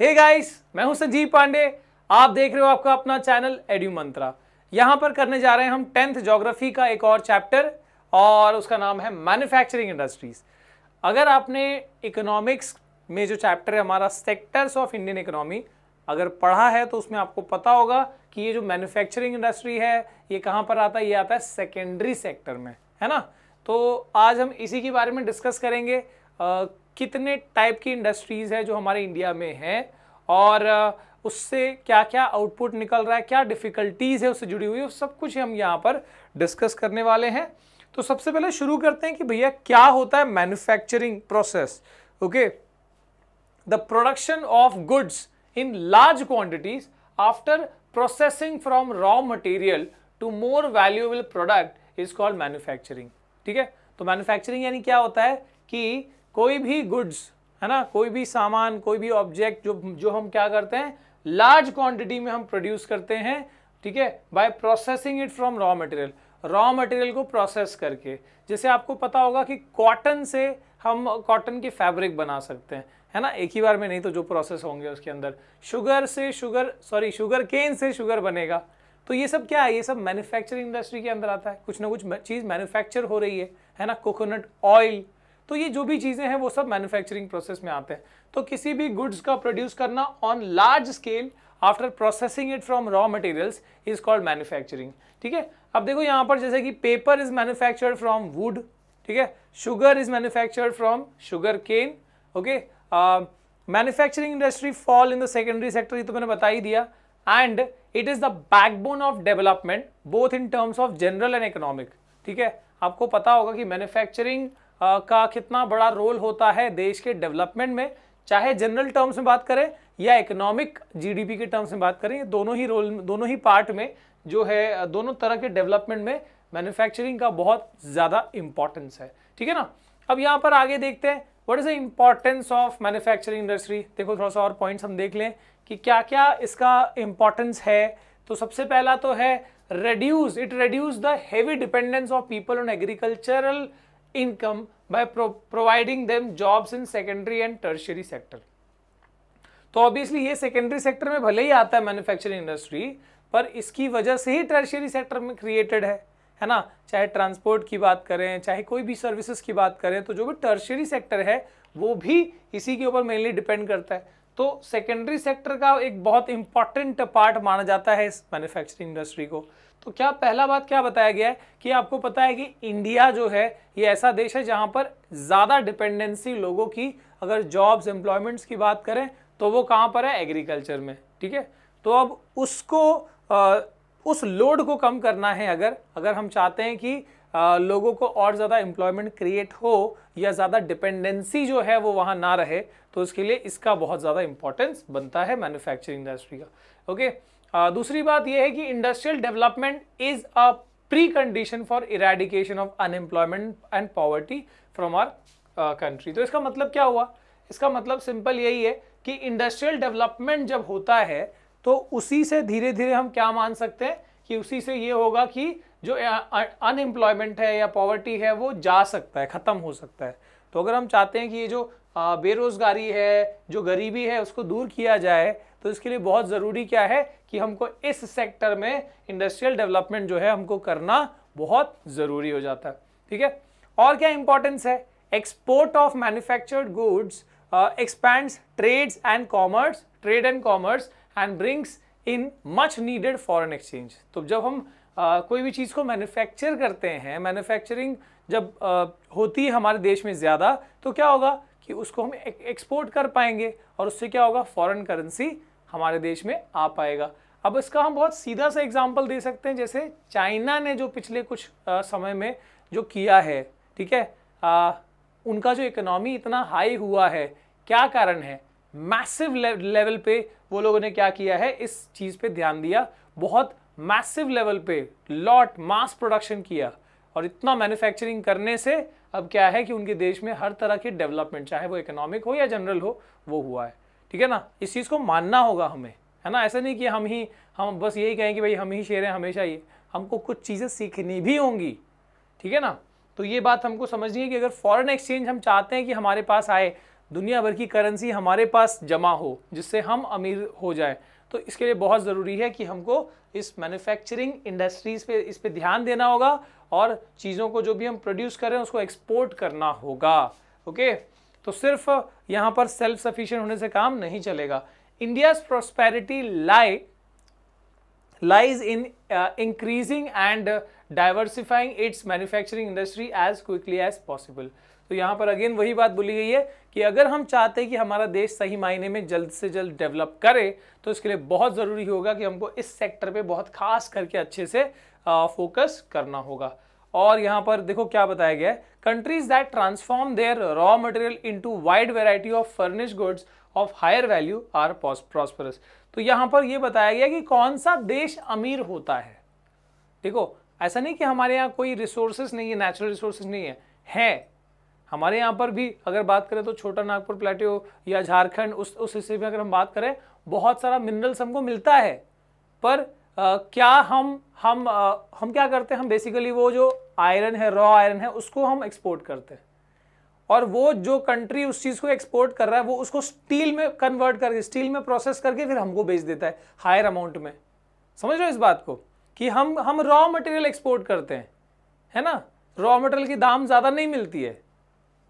हे hey guys मैं हूं संजीव पांडे आप देख रहे हो आपका अपना चैनल एड्यू मंत्रा यहां पर करने जा रहे हैं हम टेंथ जोग्राफी का एक और चैप्टर और उसका नाम है मैन्युफैक्चरिंग इंडस्ट्रीज अगर आपने इकोनॉमिक्स में जो चैप्टर है हमारा सेक्टर्स ऑफ इंडियन इकोनॉमी अगर पढ़ा है तो उसमें आपको पता होगा कि ये जो मैन्युफैक्चरिंग इंडस्ट्री है ये कहाँ पर आता है ये आता है सेकेंडरी सेक्टर में है ना तो आज हम इसी के बारे में डिस्कस करेंगे आ, कितने टाइप की इंडस्ट्रीज़ है जो हमारे इंडिया में हैं और उससे क्या क्या आउटपुट निकल रहा है क्या डिफ़िकल्टीज़ है उससे जुड़ी हुई है सब कुछ हम यहाँ पर डिस्कस करने वाले हैं तो सबसे पहले शुरू करते हैं कि भैया क्या होता है manufacturing process okay the production of goods in large quantities after processing from raw material to more valuable product is called manufacturing ठीक है तो मैन्युफैक्चरिंग यानी क्या होता है कि कोई भी गुड्स है ना कोई भी सामान कोई भी ऑब्जेक्ट जो जो हम क्या करते हैं लार्ज क्वांटिटी में हम प्रोड्यूस करते हैं ठीक है by processing it from raw material raw material को प्रोसेस करके जैसे आपको पता होगा कि कॉटन से हम कॉटन की फैब्रिक बना सकते हैं है ना एक ही बार में नहीं तो जो प्रोसेस होंगे उसके अंदर शुगर से शुगर सॉरी शुगर केन से शुगर बनेगा तो ये सब क्या है ये सब मैन्युफैक्चरिंग इंडस्ट्री के अंदर आता है कुछ ना कुछ चीज़ मैन्युफैक्चर हो रही है है ना कोकोनट ऑयल तो ये जो भी चीज़ें हैं वो सब मैन्युफैक्चरिंग प्रोसेस में आते हैं तो किसी भी गुड्स का प्रोड्यूस करना on large scale after processing it from raw materials is called manufacturing ठीक है अब देखो यहां पर जैसे कि paper is manufacture from wood ठीक है sugar is manufacture from sugar cane okay manufacturing industry fall in the secondary sector ये तो मैंने बता ही दिया and it is the backbone of development both in terms of general and economic ठीक है आपको पता होगा कि मैन्युफैक्चरिंग का कितना बड़ा रोल होता है देश के डेवलपमेंट में चाहे जनरल टर्म्स में बात करें या इकोनॉमिक जीडीपी के टर्म्स में बात करें दोनों ही रोल दोनों ही पार्ट में जो है दोनों तरह के डेवलपमेंट में मैन्युफैक्चरिंग का बहुत ज़्यादा इंपॉर्टेंस है ठीक है ना अब यहाँ पर आगे देखते हैं what is the importance of manufacturing industry देखो थोड़ा सा और पॉइंट्स हम देख लें कि क्या क्या इसका इम्पॉर्टेंस है तो सबसे पहला तो है reduce it reduce the heavy dependence of people on income by pro providing them jobs in secondary and tertiary sector तो ऑब्वियसली ये सेकेंडरी सेक्टर में भले ही आता है मैन्युफैक्चरिंग इंडस्ट्री पर इसकी वजह से ही टर्शरी सेक्टर में क्रिएटेड है है ना चाहे ट्रांसपोर्ट की बात करें चाहे कोई भी सर्विसेज की बात करें तो जो भी टर्शरी सेक्टर है वो भी इसी के ऊपर मेनली डिपेंड करता है तो सेकेंडरी सेक्टर का एक बहुत इंपॉर्टेंट पार्ट माना जाता है इस मैन्युफैक्चरिंग इंडस्ट्री को तो क्या पहला बात क्या बताया गया है कि आपको पता है कि इंडिया जो है ये ऐसा देश है जहाँ पर ज़्यादा डिपेंडेंसी लोगों की अगर जॉब्स एम्प्लॉयमेंट्स की बात करें तो वो कहाँ पर है एग्रीकल्चर में ठीक है तो अब उसको आ, उस लोड को कम करना है अगर अगर हम चाहते हैं कि लोगों को और ज़्यादा एम्प्लॉयमेंट क्रिएट हो या ज़्यादा डिपेंडेंसी जो है वो वहाँ ना रहे तो उसके लिए इसका बहुत ज़्यादा इंपॉर्टेंस बनता है मैन्युफैक्चरिंग इंडस्ट्री का ओके आ, दूसरी बात यह है कि industrial development is a precondition for eradication of unemployment and poverty from our country तो इसका मतलब क्या हुआ इसका मतलब सिंपल यही है कि इंडस्ट्रियल डेवलपमेंट जब होता है तो उसी से धीरे धीरे हम क्या मान सकते हैं कि उसी से ये होगा कि जो अनएम्प्लॉयमेंट है या पॉवर्टी है वो जा सकता है ख़त्म हो सकता है तो अगर हम चाहते हैं कि ये जो बेरोज़गारी है जो गरीबी है उसको दूर किया जाए तो इसके लिए बहुत ज़रूरी क्या है कि हमको इस सेक्टर में इंडस्ट्रियल डेवलपमेंट जो है हमको करना बहुत ज़रूरी हो जाता है ठीक है और क्या इंपॉर्टेंस है export of manufactured goods expands trades and commerce trade and commerce and brings in much needed foreign exchange तो जब हम आ, कोई भी चीज़ को मैन्युफैक्चर करते हैं मैन्युफैक्चरिंग जब आ, होती है हमारे देश में ज़्यादा तो क्या होगा कि उसको हम एक, एक्सपोर्ट कर पाएंगे और उससे क्या होगा फॉरेन करेंसी हमारे देश में आ पाएगा अब इसका हम बहुत सीधा सा एग्जाम्पल दे सकते हैं जैसे चाइना ने जो पिछले कुछ आ, समय में जो किया है ठीक है आ, उनका जो इकोनॉमी इतना हाई हुआ है क्या कारण है मैसिव लेवल पे वो लोगों ने क्या किया है इस चीज़ पे ध्यान दिया बहुत मैसिव लेवल पे लॉट मास प्रोडक्शन किया और इतना मैन्युफैक्चरिंग करने से अब क्या है कि उनके देश में हर तरह की डेवलपमेंट चाहे वो इकोनॉमिक हो या जनरल हो वो हुआ है ठीक है ना इस चीज़ को मानना होगा हमें है ना ऐसा नहीं कि हम ही हम बस यही कहें कि भाई हम ही शेर हैं हमेशा ये हमको कुछ चीज़ें सीखनी भी होंगी ठीक है ना तो ये बात हमको समझनी है कि अगर फॉरेन एक्सचेंज हम चाहते हैं कि हमारे पास आए दुनिया भर की करेंसी हमारे पास जमा हो जिससे हम अमीर हो जाए तो इसके लिए बहुत ज़रूरी है कि हमको इस मैन्युफैक्चरिंग इंडस्ट्रीज़ पे इस पर ध्यान देना होगा और चीज़ों को जो भी हम प्रोड्यूस करें उसको एक्सपोर्ट करना होगा ओके तो सिर्फ यहाँ पर सेल्फ सफिशियंट होने से काम नहीं चलेगा India's prosperity lie lies in increasing and diversifying its manufacturing industry as quickly as possible तो यहाँ पर अगेन वही बात बोली गई है कि अगर हम चाहते हैं कि हमारा देश सही मायने में जल्द से जल्द डेवलप करे तो इसके लिए बहुत ज़रूरी होगा कि हमको इस सेक्टर पे बहुत खास करके अच्छे से फोकस करना होगा और यहाँ पर देखो क्या बताया गया है countries that transform their raw material into wide variety of furnish goods of higher value are prosperous तो यहाँ पर ये बताया गया कि कौन सा देश अमीर होता है देखो ऐसा नहीं कि हमारे यहाँ कोई रिसोर्सेज नहीं है नेचुरल रिसोर्सेज नहीं है है हमारे यहाँ पर भी अगर बात करें तो छोटा नागपुर प्लेटो या झारखंड उस उस हिस्से में अगर हम बात करें बहुत सारा मिनरल्स हमको मिलता है पर आ, क्या हम हम आ, हम क्या करते हैं हम बेसिकली वो जो आयरन है रॉ आयरन है उसको हम एक्सपोर्ट करते हैं और वो जो कंट्री उस चीज़ को एक्सपोर्ट कर रहा है वो उसको स्टील में कन्वर्ट करके स्टील में प्रोसेस करके फिर हमको बेच देता है हायर अमाउंट में समझ रहे हो इस बात को कि हम हम रॉ मटेरियल एक्सपोर्ट करते हैं है ना रॉ मटेरियल की दाम ज़्यादा नहीं मिलती है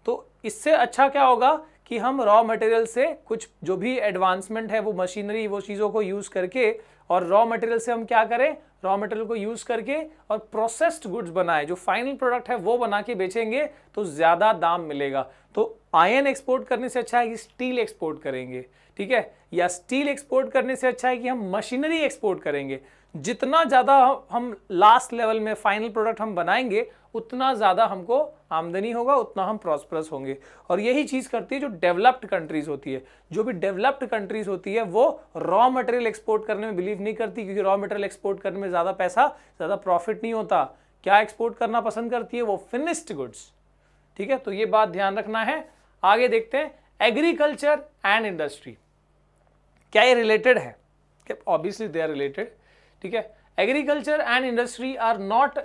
तो इससे अच्छा क्या होगा कि हम रॉ मटेरियल से कुछ जो भी एडवांसमेंट है वो मशीनरी वो चीज़ों को यूज़ करके और रॉ मटेरियल से हम क्या करें रॉ मटेरियल को यूज़ करके और प्रोसेस्ड गुड्स बनाए जो फाइनल प्रोडक्ट है वो बना के बेचेंगे तो ज़्यादा दाम मिलेगा तो आयन एक्सपोर्ट करने से अच्छा है कि स्टील एक्सपोर्ट करेंगे ठीक है या स्टील एक्सपोर्ट करने से अच्छा है कि हम मशीनरी एक्सपोर्ट करेंगे जितना ज़्यादा हम लास्ट लेवल में फाइनल प्रोडक्ट हम बनाएंगे उतना ज़्यादा हमको आमदनी होगा उतना हम प्रॉस्परस होंगे और यही चीज़ करती है जो डेवलप्ड कंट्रीज़ होती है जो भी डेवलप्ड कंट्रीज़ होती है वो रॉ मटेरियल एक्सपोर्ट करने में बिलीव नहीं करती क्योंकि रॉ मटेरियल एक्सपोर्ट करने में ज़्यादा पैसा ज़्यादा प्रॉफिट नहीं होता क्या एक्सपोर्ट करना पसंद करती है वो फिनिस्ड गुड्स ठीक है तो ये बात ध्यान रखना है आगे देखते हैं एग्रीकल्चर एंड इंडस्ट्री क्या ये रिलेटेड है ऑब्वियसली दे आर रिलेटेड ठीक है agriculture and industry are not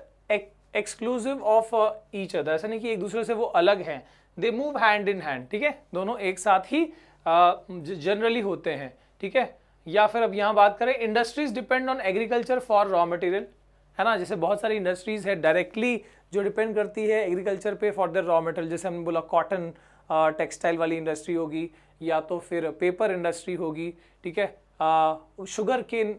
exclusive of each other ऐसा नहीं कि एक दूसरे से वो अलग हैं they move hand in hand ठीक है दोनों एक साथ ही जनरली uh, होते हैं ठीक है या फिर अब यहाँ बात करें industries depend on agriculture for raw material है ना जैसे बहुत सारी इंडस्ट्रीज है डायरेक्टली जो डिपेंड करती है एग्रीकल्चर पे फॉर देर रॉ मटेरियल जैसे हमने बोला कॉटन टेक्सटाइल uh, वाली इंडस्ट्री होगी या तो फिर पेपर इंडस्ट्री होगी ठीक है शुगर केन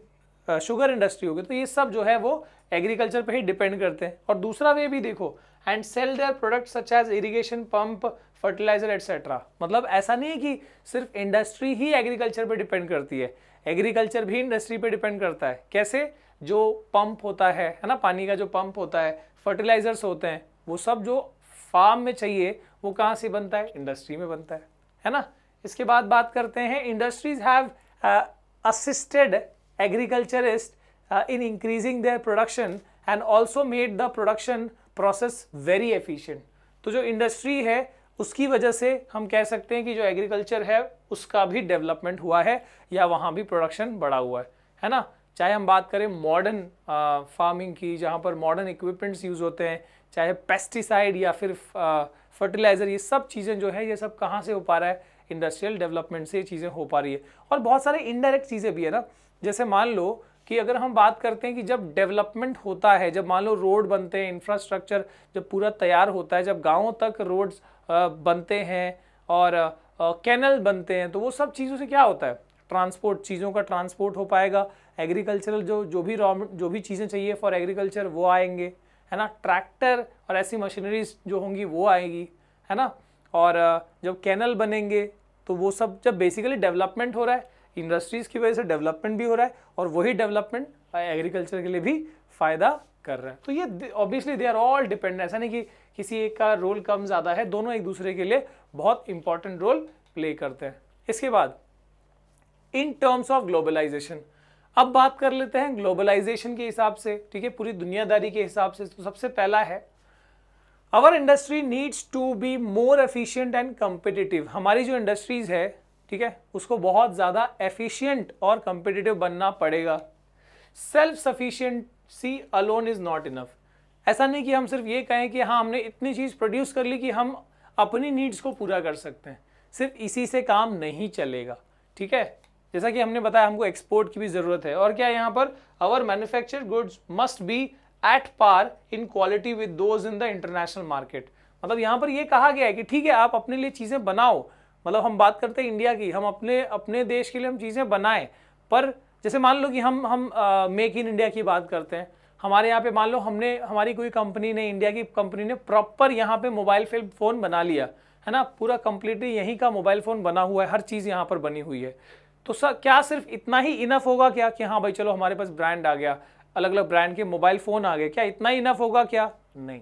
शुगर इंडस्ट्री होगी तो ये सब जो है वो एग्रीकल्चर पे ही डिपेंड करते हैं और दूसरा वे भी देखो and sell their product such as irrigation pump fertiliser etcetera मतलब ऐसा नहीं है कि सिर्फ इंडस्ट्री ही एग्रीकल्चर पे डिपेंड करती है एग्रीकल्चर भी इंडस्ट्री पे डिपेंड करता है कैसे जो पंप होता है है ना पानी का जो पंप होता है फर्टिलाइजर्स होते हैं वो सब जो फार्म में चाहिए वो कहाँ से बनता है इंडस्ट्री में बनता है है ना इसके बाद बात करते हैं industries have assisted agriculturist uh, in increasing their production and also made the production process very efficient तो जो industry है उसकी वजह से हम कह सकते हैं कि जो एग्रीकल्चर है उसका भी डेवलपमेंट हुआ है या वहाँ भी प्रोडक्शन बढ़ा हुआ है है ना चाहे हम बात करें मॉडर्न फार्मिंग uh, की जहाँ पर मॉडर्न इक्विपमेंट्स यूज़ होते हैं चाहे पेस्टिसाइड या फिर फर्टिलाइज़र uh, ये सब चीज़ें जो है ये सब कहाँ से हो पा रहा है इंडस्ट्रियल डेवलपमेंट से ये चीज़ें हो पा रही है और बहुत सारे इनडायरेक्ट चीज़ें भी है ना जैसे मान लो कि अगर हम बात करते हैं कि जब डेवलपमेंट होता है जब मान लो रोड बनते हैं इंफ्रास्ट्रक्चर जब पूरा तैयार होता है जब गाँव तक रोड्स बनते हैं और कैनल बनते हैं तो वो सब चीज़ों से क्या होता है ट्रांसपोर्ट चीज़ों का ट्रांसपोर्ट हो पाएगा एग्रीकल्चरल जो जो भी रॉ जो भी चीज़ें चाहिए फॉर एग्रीकल्चर वो आएंगे है ना ट्रैक्टर और ऐसी मशीनरीज जो होंगी वो आएगी है ना और जब कैनल बनेंगे तो वो सब जब बेसिकली डेवलपमेंट हो रहा है इंडस्ट्रीज़ की वजह से डेवलपमेंट भी हो रहा है और वही डेवलपमेंट एग्रीकल्चर के लिए भी फ़ायदा कर रहा है तो ये obviously they are all depend ऐसा नहीं कि किसी एक का रोल कम ज़्यादा है दोनों एक दूसरे के लिए बहुत इंपॉर्टेंट रोल प्ले करते हैं इसके बाद इन टर्म्स ऑफ ग्लोबलाइजेशन अब बात कर लेते हैं ग्लोबलाइजेशन के हिसाब से ठीक है पूरी दुनियादारी के हिसाब से तो सबसे पहला है our industry needs to be more efficient and competitive हमारी जो इंडस्ट्रीज है ठीक है उसको बहुत ज़्यादा एफिशिएंट और कंपिटिटिव बनना पड़ेगा सेल्फ सी अलोन इज़ नॉट इनफ ऐसा नहीं कि हम सिर्फ ये कहें कि हाँ हमने इतनी चीज़ प्रोड्यूस कर ली कि हम अपनी नीड्स को पूरा कर सकते हैं सिर्फ इसी से काम नहीं चलेगा ठीक है जैसा कि हमने बताया हमको एक्सपोर्ट की भी ज़रूरत है और क्या यहाँ पर our manufacture goods must be at par in quality with those in the international market मतलब यहाँ पर यह कहा गया है कि ठीक है आप अपने लिए चीज़ें बनाओ मतलब हम बात करते हैं इंडिया की हम अपने अपने देश के लिए हम चीज़ें बनाएं पर जैसे मान लो कि हम हम मेक इन इंडिया की बात करते हैं हमारे यहाँ पे मान लो हमने हमारी कोई कंपनी ने इंडिया की कंपनी ने प्रॉपर यहाँ पे मोबाइल फिल्म फ़ोन बना लिया है ना पूरा कम्प्लीटली यहीं का मोबाइल फ़ोन बना हुआ है हर चीज़ यहाँ पर बनी हुई है तो सर क्या सिर्फ इतना ही इनफ होगा क्या कि हाँ भाई चलो हमारे पास ब्रांड आ गया अलग अलग ब्रांड के मोबाइल फ़ोन आ गए क्या इतना ही इनफ होगा क्या नहीं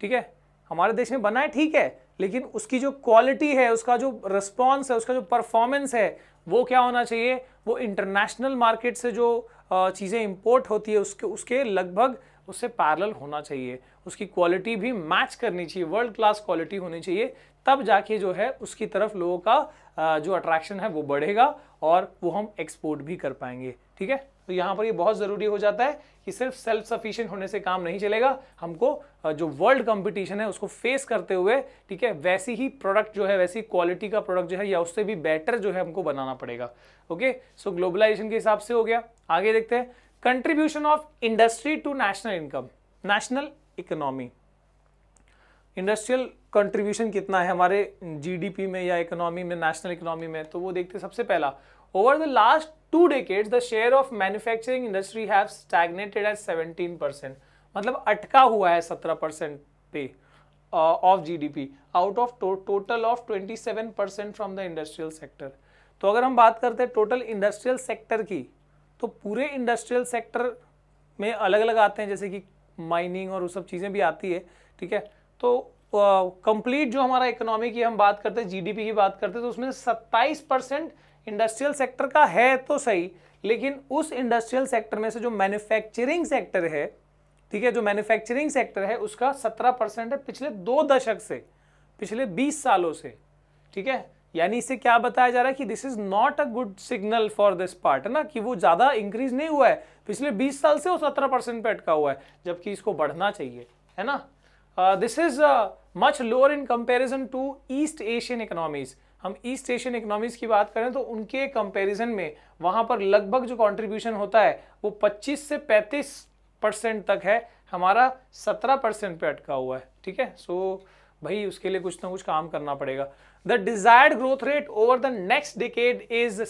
ठीक है हमारे देश में बना है ठीक है लेकिन उसकी जो क्वालिटी है उसका जो रिस्पॉन्स है उसका जो परफॉर्मेंस है वो क्या होना चाहिए वो इंटरनेशनल मार्केट से जो चीज़ें इम्पोर्ट होती है उसके उसके लगभग उससे पैरल होना चाहिए उसकी क्वालिटी भी मैच करनी चाहिए वर्ल्ड क्लास क्वालिटी होनी चाहिए तब जाके जो है उसकी तरफ लोगों का जो अट्रैक्शन है वो बढ़ेगा और वो हम एक्सपोर्ट भी कर पाएंगे ठीक है तो यहाँ पर ये बहुत ज़रूरी हो जाता है कि सिर्फ सेल्फ सफिशिएंट होने से काम नहीं चलेगा हमको जो वर्ल्ड कंपटीशन है उसको फेस करते हुए ठीक है वैसी ही प्रोडक्ट जो है वैसी क्वालिटी का प्रोडक्ट जो है या उससे भी बेटर जो है हमको बनाना पड़ेगा ओके सो ग्लोबलाइजेशन के हिसाब से हो गया आगे देखते हैं contribution of industry to national income national economy industrial contribution कितना है हमारे जीडीपी में या इकोनॉमी में नेशनल इकोनॉमी में तो वो देखते हैं सबसे पहला over the last two two the share of manufacturing industry have have stagnated at percent मतलब अटका हुआ है सत्रह परसेंट पे of G D P out of total of twenty seven percent from the industrial sector तो अगर हम बात करते हैं टोटल इंडस्ट्रियल सेक्टर की तो पूरे इंडस्ट्रियल सेक्टर में अलग अलग आते हैं जैसे कि माइनिंग और वो सब चीज़ें भी आती है ठीक है तो कंप्लीट uh, जो हमारा इकोनॉमी की हम बात करते हैं जीडीपी की बात करते हैं तो उसमें सत्ताईस परसेंट इंडस्ट्रियल सेक्टर का है तो सही लेकिन उस इंडस्ट्रियल सेक्टर में से जो मैन्युफैक्चरिंग सेक्टर है ठीक है जो मैन्युफैक्चरिंग सेक्टर है उसका सत्रह परसेंट है पिछले दो दशक से पिछले बीस सालों से ठीक है यानी इससे क्या बताया जा रहा है कि this is not a good signal for this part है ना कि वो ज़्यादा इंक्रीज नहीं हुआ है पिछले 20 साल से वो 17 परसेंट पे अटका हुआ है जबकि इसको बढ़ना चाहिए है ना this is much lower in comparison to East Asian economies हम ईस्ट एशियन इकोनॉमीज की बात करें तो उनके कंपैरिजन में वहाँ पर लगभग जो कंट्रीब्यूशन होता है वो 25 से 35 परसेंट तक है हमारा 17 परसेंट पे अटका हुआ है ठीक है सो so, भाई उसके लिए कुछ ना कुछ काम करना पड़ेगा the desired growth rate over the next decade is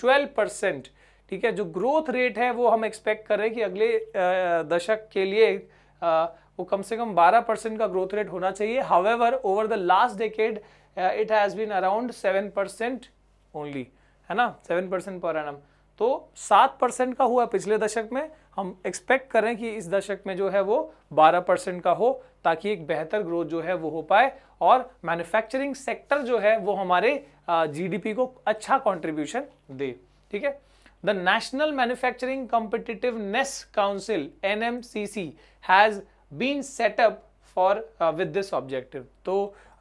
twelve percent ठीक है जो ग्रोथ रेट है वो हम एक्सपेक्ट कर रहे हैं कि अगले दशक के लिए वो कम से कम 12 परसेंट का ग्रोथ रेट होना चाहिए however over the last decade it has been around seven percent only है ना सेवन परसेंट पर एनम तो सात परसेंट का हुआ पिछले दशक में हम एक्सपेक्ट करें कि इस दशक में जो है वो बारह परसेंट का हो ताकि एक बेहतर ग्रोथ जो है वो हो पाए और मैन्युफैक्चरिंग सेक्टर जो है वो हमारे जीडीपी uh, को अच्छा कंट्रीब्यूशन दे ठीक है the national manufacturing competitiveness council nmcc has सी set up for uh, with this objective तो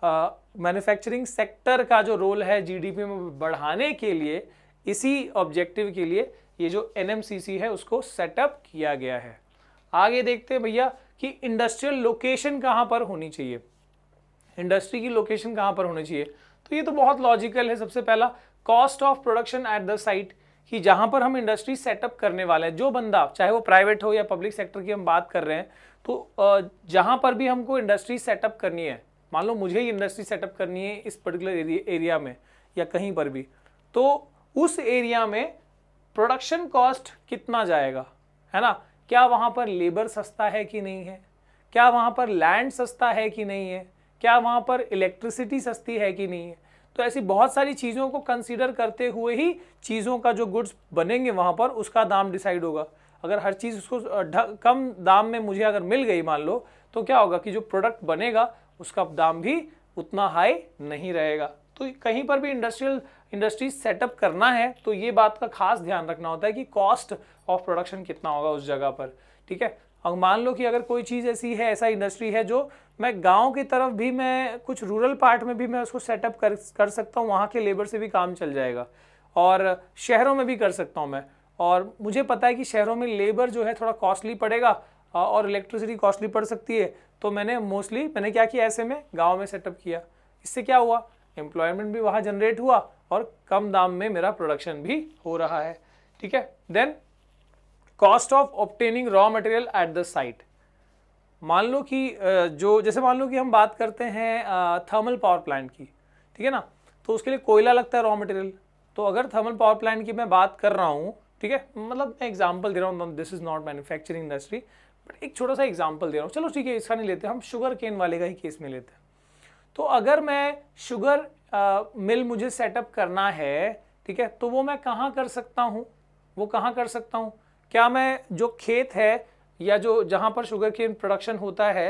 मैन्युफैक्चरिंग सेक्टर का जो रोल है जीडीपी में बढ़ाने के लिए इसी ऑब्जेक्टिव के लिए ये जो एनएमसीसी है उसको सेटअप किया गया है आगे देखते हैं भैया कि इंडस्ट्रियल लोकेशन कहाँ पर होनी चाहिए इंडस्ट्री की लोकेशन कहाँ पर होनी चाहिए तो ये तो बहुत लॉजिकल है सबसे पहला cost of production at the site कि जहाँ पर हम इंडस्ट्री सेटअप करने वाले हैं जो बंदा चाहे वो प्राइवेट हो या पब्लिक सेक्टर की हम बात कर रहे हैं तो जहाँ पर भी हमको इंडस्ट्री सेटअप करनी है मान लो मुझे ही इंडस्ट्री सेटअप करनी है इस पर्टिकुलर एरिया में या कहीं पर भी तो उस एरिया में प्रोडक्शन कॉस्ट कितना जाएगा है ना क्या वहाँ पर लेबर सस्ता है कि नहीं है क्या वहाँ पर लैंड सस्ता है कि नहीं है क्या वहाँ पर इलेक्ट्रिसिटी सस्ती है कि नहीं है तो ऐसी बहुत सारी चीज़ों को कंसीडर करते हुए ही चीज़ों का जो गुड्स बनेंगे वहाँ पर उसका दाम डिसाइड होगा अगर हर चीज़ उसको कम दाम में मुझे अगर मिल गई मान लो तो क्या होगा कि जो प्रोडक्ट बनेगा उसका दाम भी उतना हाई नहीं रहेगा तो कहीं पर भी इंडस्ट्रियल इंडस्ट्री सेटअप करना है तो ये बात का खास ध्यान रखना होता है कि कॉस्ट ऑफ प्रोडक्शन कितना होगा उस जगह पर ठीक है अब मान लो कि अगर कोई चीज़ ऐसी है ऐसा इंडस्ट्री है जो मैं गांव की तरफ भी मैं कुछ रूरल पार्ट में भी मैं उसको सेटअप कर कर सकता हूँ वहाँ के लेबर से भी काम चल जाएगा और शहरों में भी कर सकता हूँ मैं और मुझे पता है कि शहरों में लेबर जो है थोड़ा कॉस्टली पड़ेगा हाँ, और इलेक्ट्रिसिटी कॉस्टली पड़ सकती है तो मैंने मोस्टली मैंने क्या किया ऐसे में गाँव में सेटअप किया इससे क्या हुआ एम्प्लॉयमेंट भी वहाँ जनरेट हुआ और कम दाम में मेरा प्रोडक्शन भी हो रहा है ठीक है then cost of obtaining raw material at the site मान लो कि जो जैसे मान लो कि हम बात करते हैं थर्मल पावर प्लांट की ठीक है ना तो उसके लिए कोयला लगता है रॉ मटेरियल तो अगर थर्मल पावर प्लांट की मैं बात कर रहा हूँ ठीक है मतलब मैं एग्जाम्पल दे रहा हूँ this is not manufacturing industry but एक छोटा सा एग्जाम्पल दे रहा हूँ चलो ठीक है इसका नहीं लेते हम शुगर केन वाले का ही केस में लेते हैं तो अगर मैं शुगर मिल मुझे सेटअप करना है ठीक है तो वो मैं कहाँ कर सकता हूँ वो कहाँ कर सकता हूँ क्या मैं जो खेत है या जो जहाँ पर शुगर केन प्रोडक्शन होता है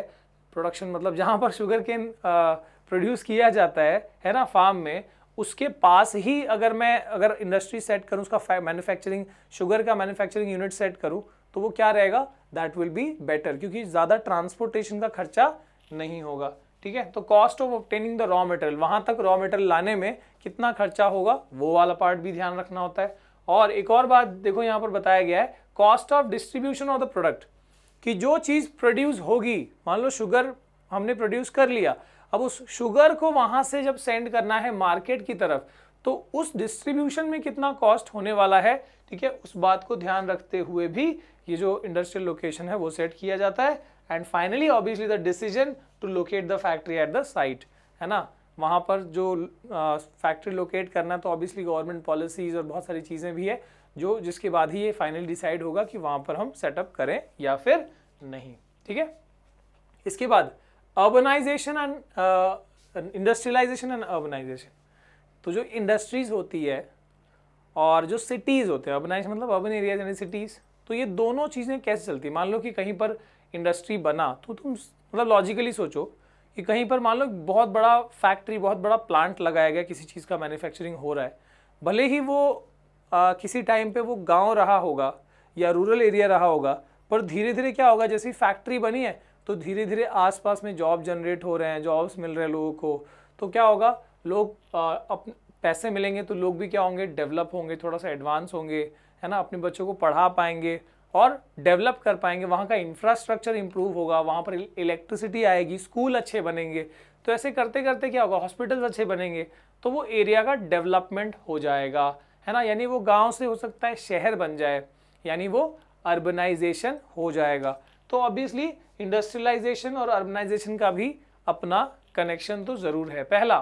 प्रोडक्शन मतलब जहाँ पर शुगर केन प्रोड्यूस किया जाता है है ना फार्म में उसके पास ही अगर मैं अगर इंडस्ट्री सेट करूँ उसका मैन्युफैक्चरिंग शुगर का मैन्युफैक्चरिंग यूनिट सेट करूँ तो वो क्या रहेगा दैट विल बी बेटर क्योंकि ज़्यादा ट्रांसपोर्टेशन का खर्चा नहीं होगा ठीक है तो cost of obtaining the raw material वहाँ तक रॉ मेटेरियल लाने में कितना खर्चा होगा वो वाला पार्ट भी ध्यान रखना होता है और एक और बात देखो यहाँ पर बताया गया है cost of distribution of the product कि जो चीज़ प्रोड्यूस होगी मान लो शुगर हमने प्रोड्यूस कर लिया अब उस शुगर को वहाँ से जब सेंड करना है मार्केट की तरफ तो उस डिस्ट्रीब्यूशन में कितना कॉस्ट होने वाला है ठीक है उस बात को ध्यान रखते हुए भी ये जो इंडस्ट्रियल लोकेशन है वो सेट किया जाता है and finally obviously the decision to locate the factory at the site है ना वहाँ पर जो फैक्ट्री लोकेट करना तो ऑब्वियसली गवर्नमेंट पॉलिसीज और बहुत सारी चीज़ें भी है जो जिसके बाद ही ये फाइनल डिसाइड होगा कि वहाँ पर हम सेटअप करें या फिर नहीं ठीक है इसके बाद urbanisation and industrialisation and urbanisation तो जो इंडस्ट्रीज होती है और जो सिटीज़ होते हैं अर्बनाइज मतलब अर्बन एरियाज यानी सिटीज़ तो ये दोनों चीज़ें कैसे चलती है मान लो कि कहीं पर इंडस्ट्री बना तो तुम मतलब लॉजिकली सोचो कि कहीं पर मान लो बहुत बड़ा फैक्ट्री बहुत बड़ा प्लांट लगाया गया किसी चीज़ का मैन्युफैक्चरिंग हो रहा है भले ही वो आ, किसी टाइम पे वो गांव रहा होगा या रूरल एरिया रहा होगा पर धीरे धीरे क्या होगा जैसे फैक्ट्री बनी है तो धीरे धीरे आसपास में जॉब जनरेट हो रहे हैं जॉब्स मिल रहे हैं लोगों को तो क्या होगा लोग अपन पैसे मिलेंगे तो लोग भी क्या होंगे डेवलप होंगे थोड़ा सा एडवांस होंगे है ना अपने बच्चों को पढ़ा पाएंगे और डेवलप कर पाएंगे वहाँ का इंफ्रास्ट्रक्चर इंप्रूव होगा वहाँ पर इलेक्ट्रिसिटी आएगी स्कूल अच्छे बनेंगे तो ऐसे करते करते क्या होगा हॉस्पिटल्स अच्छे बनेंगे तो वो एरिया का डेवलपमेंट हो जाएगा है ना यानी वो गांव से हो सकता है शहर बन जाए यानी वो अर्बनाइजेशन हो जाएगा तो ऑब्वियसली इंडस्ट्रियलाइजेशन और अर्बनाइजेशन का भी अपना कनेक्शन तो ज़रूर है पहला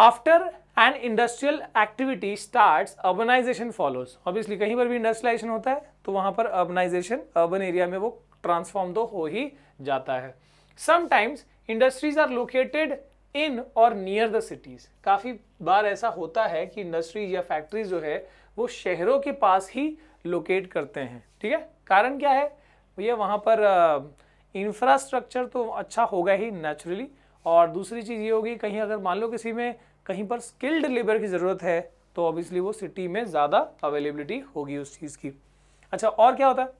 after an industrial activity start urbanisation follows obviously कहीं पर भी इंडस्ट्रियलाइजेशन होता है तो वहां पर अर्बनाइजेशन अर्बन एरिया में वो ट्रांसफॉर्म तो हो ही जाता है sometimes industries are located in और नियर द सिटीज काफ़ी बार ऐसा होता है कि इंडस्ट्रीज या फैक्ट्रीज जो है वो शहरों के पास ही लोकेट करते हैं ठीक है कारण क्या है भैया वहाँ पर इंफ्रास्ट्रक्चर तो अच्छा होगा ही नेचुरली और दूसरी चीज़ ये होगी कहीं अगर मान लो किसी में कहीं पर स्किल्ड लेबर की ज़रूरत है तो ऑब्वियसली वो सिटी में ज़्यादा अवेलेबिलिटी होगी उस चीज़ की अच्छा और क्या होता है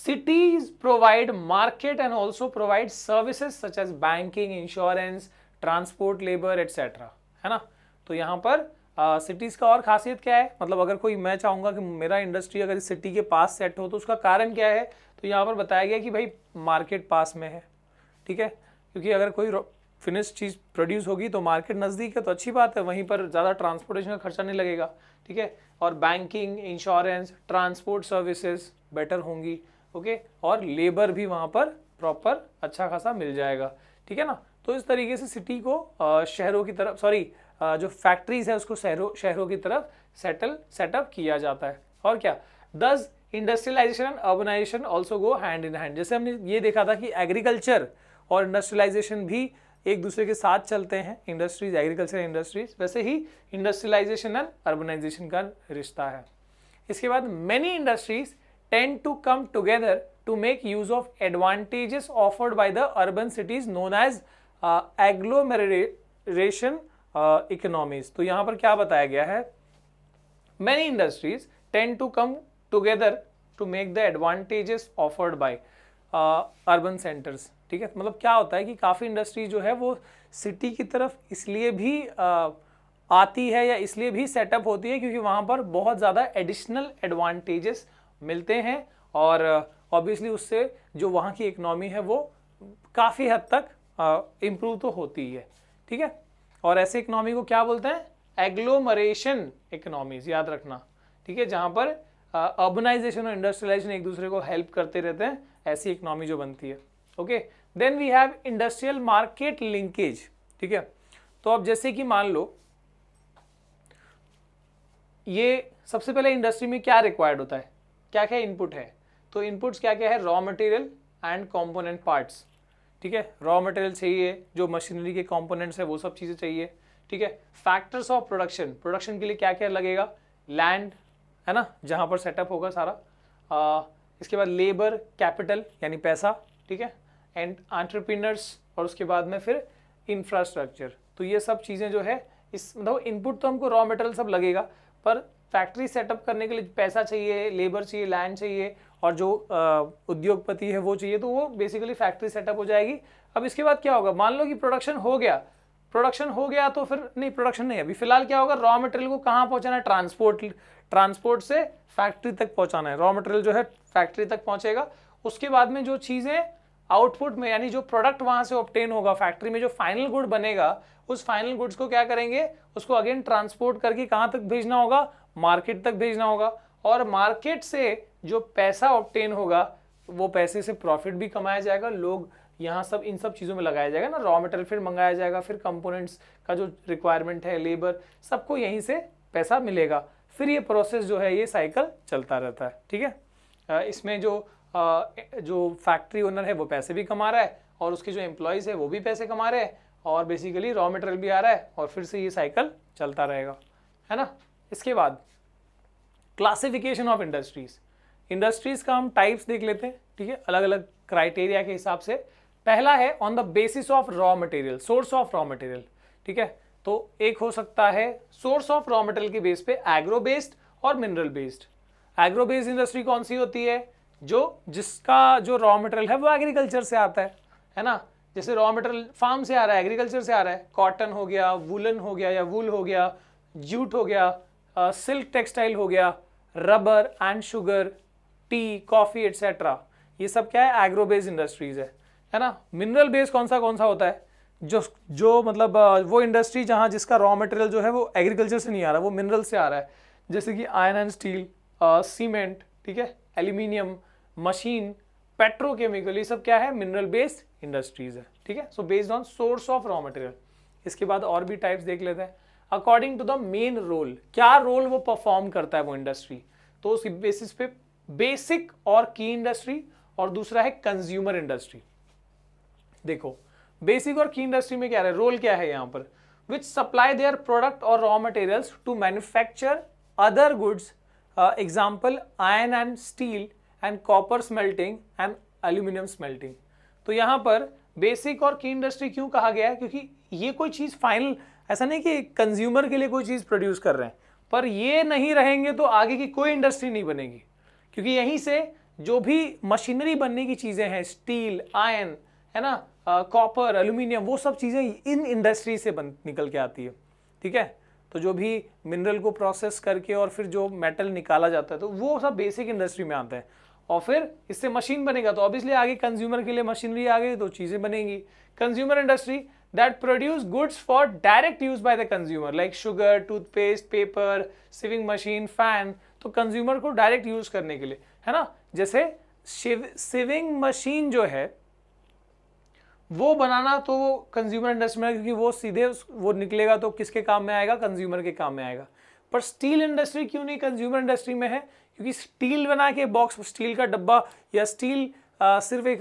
cities provide market and also provide services such as banking insurance transport labour etc है ना तो यहाँ पर सिटीज़ uh, का और खासियत क्या है मतलब अगर कोई मैं चाहूँगा कि मेरा इंडस्ट्री अगर इस सिटी के पास सेट हो तो उसका कारण क्या है तो यहाँ पर बताया गया कि भाई मार्केट पास में है ठीक है क्योंकि अगर कोई फिनिश चीज़ प्रोड्यूस होगी तो मार्केट नज़दीक है तो अच्छी बात है वहीं पर ज़्यादा ट्रांसपोर्टेशन का खर्चा नहीं लगेगा ठीक है और banking insurance transport services better होंगी ओके और लेबर भी वहाँ पर प्रॉपर अच्छा खासा मिल जाएगा ठीक है ना तो इस तरीके से सिटी को शहरों की तरफ सॉरी जो फैक्ट्रीज है उसको शहरों शहरों की तरफ सेटल सेटअप किया जाता है और क्या दस industrialisation and urbanisation also go hand in hand जैसे हमने ये देखा था कि एग्रीकल्चर और इंडस्ट्रियलाइजेशन भी एक दूसरे के साथ चलते हैं इंडस्ट्रीज एग्रीकल्चर इंडस्ट्रीज वैसे ही इंडस्ट्रियलाइजेशन एंड अर्बनाइजेशन का रिश्ता है इसके बाद many industries tend to come together to make use of advantages offered by the urban cities known as agglomeration economies तो यहाँ पर क्या बताया गया है many industries tend to come together to make the advantages offered by urban centres ठीक है मतलब क्या होता है कि काफ़ी इंडस्ट्री जो है वो सिटी की तरफ इसलिए भी आ, आती है या इसलिए भी सेटअप होती है क्योंकि वहाँ पर बहुत ज़्यादा एडिशनल एडवांटेजेस मिलते हैं और ऑब्वियसली उससे जो वहाँ की इकनॉमी है वो काफ़ी हद तक इम्प्रूव तो होती है ठीक है और ऐसे इकनॉमी को क्या बोलते हैं एग्लोमरेशन इकनॉमीज याद रखना ठीक है जहाँ पर अर्बनाइजेशन और इंडस्ट्रियलाइजेशन एक दूसरे को हेल्प करते रहते हैं ऐसी इकनॉमी जो बनती है okay then we have industrial market linkage ठीक है तो अब जैसे कि मान लो ये सबसे पहले इंडस्ट्री में क्या रिक्वायर्ड होता है क्या क्या इनपुट है तो इनपुट्स क्या क्या है raw material and component parts ठीक है रॉ मटेरियल चाहिए जो मशीनरी के कंपोनेंट्स है वो सब चीज़ें चाहिए ठीक है फैक्टर्स ऑफ प्रोडक्शन प्रोडक्शन के लिए क्या क्या लगेगा लैंड है ना जहाँ पर सेटअप होगा सारा आ, इसके बाद लेबर कैपिटल यानी पैसा ठीक है एंड आंट्रप्रीनर्स और उसके बाद में फिर इंफ्रास्ट्रक्चर तो ये सब चीज़ें जो है इस मतलब इनपुट तो हमको रॉ मटेरियल सब लगेगा पर फैक्ट्री सेटअप करने के लिए पैसा चाहिए लेबर चाहिए लैंड चाहिए और जो उद्योगपति है वो चाहिए तो वो बेसिकली फैक्ट्री सेटअप हो जाएगी अब इसके बाद क्या होगा मान लो कि प्रोडक्शन हो गया प्रोडक्शन हो गया तो फिर नहीं प्रोडक्शन नहीं अभी फिलहाल क्या होगा रॉ मटेरियल को कहाँ पहुँचाना है ट्रांसपोर्ट ट्रांसपोर्ट से फैक्ट्री तक पहुँचाना है रॉ मटेरियल जो है फैक्ट्री तक पहुँचेगा उसके बाद में जो चीज़ें आउटपुट में यानी जो प्रोडक्ट वहां से ऑप्टेन होगा फैक्ट्री में जो फाइनल गुड बनेगा उस फाइनल गुड्स को क्या करेंगे उसको अगेन ट्रांसपोर्ट करके कहाँ तक भेजना होगा मार्केट तक भेजना होगा और मार्केट से जो पैसा ऑप्टेन होगा वो पैसे से प्रॉफिट भी कमाया जाएगा लोग यहाँ सब इन सब चीज़ों में लगाया जाएगा ना रॉ मटेरियल फिर मंगाया जाएगा फिर कंपोनेंट्स का जो रिक्वायरमेंट है लेबर सबको यहीं से पैसा मिलेगा फिर ये प्रोसेस जो है ये साइकिल चलता रहता है ठीक है इसमें जो जो फैक्ट्री ओनर है वो पैसे भी कमा रहा है और उसके जो एम्प्लॉयज़ है वो भी पैसे कमा रहे हैं और बेसिकली रॉ मटेरियल भी आ रहा है और फिर से ये साइकिल चलता रहेगा है ना इसके बाद क्लासिफिकेशन ऑफ इंडस्ट्रीज़ इंडस्ट्रीज़ का हम टाइप्स देख लेते हैं ठीक है अलग अलग क्राइटेरिया के हिसाब से पहला है on the basis of raw material source of raw material ठीक है तो एक हो सकता है सोर्स ऑफ रॉ मटेरियल के बेस पे एग्रो बेस्ड और mineral based agro based industry कौन सी होती है जो जिसका जो रॉ मटेरियल है वो एग्रीकल्चर से आता है है ना जैसे रॉ मटेरियल फार्म से आ रहा है एग्रीकल्चर से आ रहा है कॉटन हो गया वुलन हो गया या वूल हो गया जूट हो गया सिल्क टेक्सटाइल हो गया rubber and sugar tea coffee etcetera ये सब क्या है एग्रो बेस्ड इंडस्ट्रीज़ है है ना मिनरल बेस कौन सा कौन सा होता है जो जो मतलब वो इंडस्ट्री जहाँ जिसका रॉ मटेरियल जो है वो एग्रीकल्चर से नहीं आ रहा वो मिनरल से आ रहा है जैसे कि आयरन एंड स्टील सीमेंट ठीक है एल्यूमिनियम मशीन पेट्रोकेमिकल ये सब क्या है मिनरल बेस्ड इंडस्ट्रीज है ठीक है so based on source of raw material इसके बाद और भी टाइप्स देख लेते हैं according to the main role क्या रोल वो परफॉर्म करता है वो इंडस्ट्री तो उस बेसिस पे बेसिक और की इंडस्ट्री और दूसरा है कंज्यूमर इंडस्ट्री देखो बेसिक और की इंडस्ट्री में क्या है रोल क्या है यहां पर विच सप्लाई देयर प्रोडक्ट और raw materials to manufacture other goods example iron and steel and copper smelting and aluminium smelting तो यहाँ पर बेसिक और की इंडस्ट्री क्यों कहा गया है क्योंकि ये कोई चीज़ फाइनल ऐसा नहीं कि कंज्यूमर के लिए कोई चीज़ प्रोड्यूस कर रहे हैं पर ये नहीं रहेंगे तो आगे की कोई इंडस्ट्री नहीं बनेगी क्योंकि यहीं से जो भी मशीनरी बनने की चीज़ें हैं स्टील आयन है ना कॉपर एल्यूमिनियम वो सब चीज़ें इन इंडस्ट्री से बन निकल के आती है ठीक है तो जो भी मिनरल को प्रोसेस करके और फिर जो मेटल निकाला जाता है तो वो सब बेसिक इंडस्ट्री में आता है और फिर इससे मशीन बनेगा तो ऑब्वियसली आगे कंज्यूमर के लिए मशीनरी आ गई तो चीज़ें बनेंगी consumer industry that produce goods for direct use by the consumer like sugar toothpaste paper sewing machine fan तो कंज्यूमर को डायरेक्ट यूज करने के लिए है ना जैसे सिविंग मशीन जो है वो बनाना तो वो कंज्यूमर इंडस्ट्री में क्योंकि वो सीधे वो निकलेगा तो किसके काम में आएगा कंज्यूमर के काम में आएगा पर स्टील इंडस्ट्री क्यों नहीं कंज्यूमर इंडस्ट्री में है क्योंकि स्टील बना के बॉक्स स्टील का डब्बा या स्टील आ, सिर्फ एक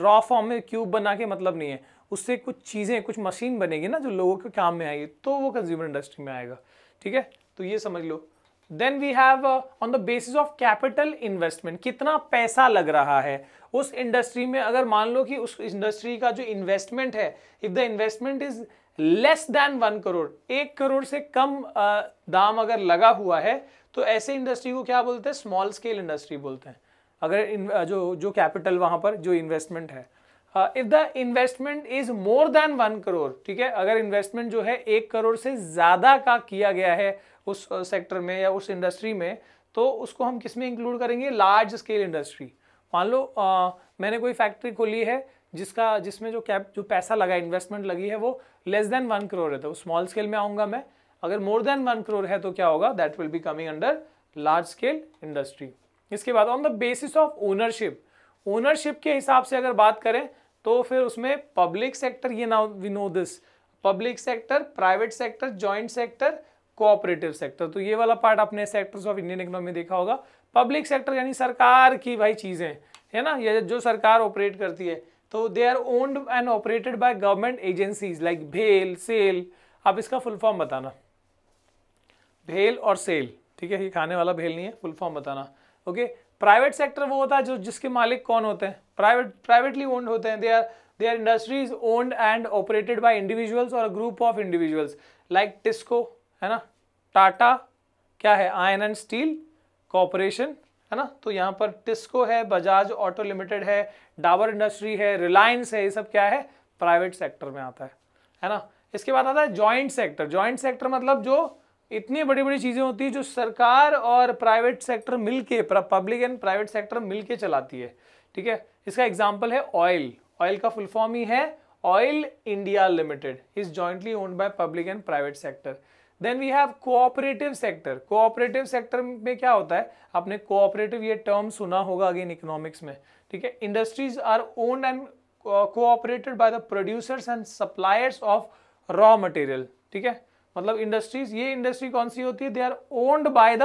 रॉ फॉर्म में क्यूब बना के मतलब नहीं है उससे कुछ चीज़ें कुछ मशीन बनेगी ना जो लोगों के काम में आएगी तो वो कंज्यूमर इंडस्ट्री में आएगा ठीक है तो ये समझ लो then we have on the basis of capital investment कितना पैसा लग रहा है उस इंडस्ट्री में अगर मान लो कि उस इंडस्ट्री का जो इन्वेस्टमेंट है if the investment is less than one crore एक करोड़ से कम uh, दाम अगर लगा हुआ है तो ऐसे इंडस्ट्री को क्या बोलते हैं स्मॉल स्केल इंडस्ट्री बोलते हैं अगर इन, जो जो कैपिटल वहाँ पर जो इन्वेस्टमेंट है if the investment is more than one crore ठीक है अगर इन्वेस्टमेंट जो है एक करोड़ से ज़्यादा का किया गया है उस सेक्टर में या उस इंडस्ट्री में तो उसको हम किस में इंक्लूड करेंगे लार्ज स्केल इंडस्ट्री मान लो आ, मैंने कोई फैक्ट्री खोली है जिसका जिसमें जो कैप जो पैसा लगा इन्वेस्टमेंट लगी है वो लेस देन वन करोड़ है तो स्मॉल स्केल में आऊँगा मैं अगर मोर देन वन करोड़ है तो क्या होगा that will be coming under large scale industry इसके बाद on the basis of ownership ownership के हिसाब से अगर बात करें तो फिर उसमें पब्लिक सेक्टर ये now we know this public sector private sector joint sector cooperative sector तो ये वाला पार्ट आपने सेक्टर्स ऑफ इंडियन इकोनॉमी देखा होगा पब्लिक सेक्टर यानी सरकार की भाई चीज़ें है ना ये जो सरकार ऑपरेट करती है तो they are owned and operated by government agencies like भेल सेल आप इसका फुल फॉर्म बताना भेल और सेल ठीक है ये खाने वाला भेल नहीं है फुल फॉर्म बताना ओके प्राइवेट सेक्टर वो होता है जो जिसके मालिक कौन होते हैं प्राइवेट प्राइवेटली ओन्ड होते हैं they are they are industries owned and operated by individuals और group of individuals like TISCO है ना टाटा क्या है आयन एंड स्टील कॉपोरेशन है ना तो यहाँ पर टिस्को है बजाज ऑटो लिमिटेड है डाबर इंडस्ट्री है रिलायंस है ये सब क्या है प्राइवेट सेक्टर में आता है है ना इसके बाद आता है जॉइंट सेक्टर जॉइंट सेक्टर मतलब जो इतनी बड़ी बड़ी चीज़ें होती है जो सरकार और प्राइवेट सेक्टर मिलके पब्लिक एंड प्राइवेट सेक्टर मिलके चलाती है ठीक है इसका एग्जाम्पल है ऑयल ऑयल का फुल फॉर्म ही है Oil India Limited is jointly owned by public and private sector then we have cooperative sector cooperative sector में क्या होता है आपने कोऑपरेटिव ये टर्म सुना होगा अगेन इकोनॉमिक्स में ठीक है industries are owned and cooperated by the producers and suppliers of raw material ठीक है मतलब इंडस्ट्रीज ये इंडस्ट्री कौन सी होती है they are owned by the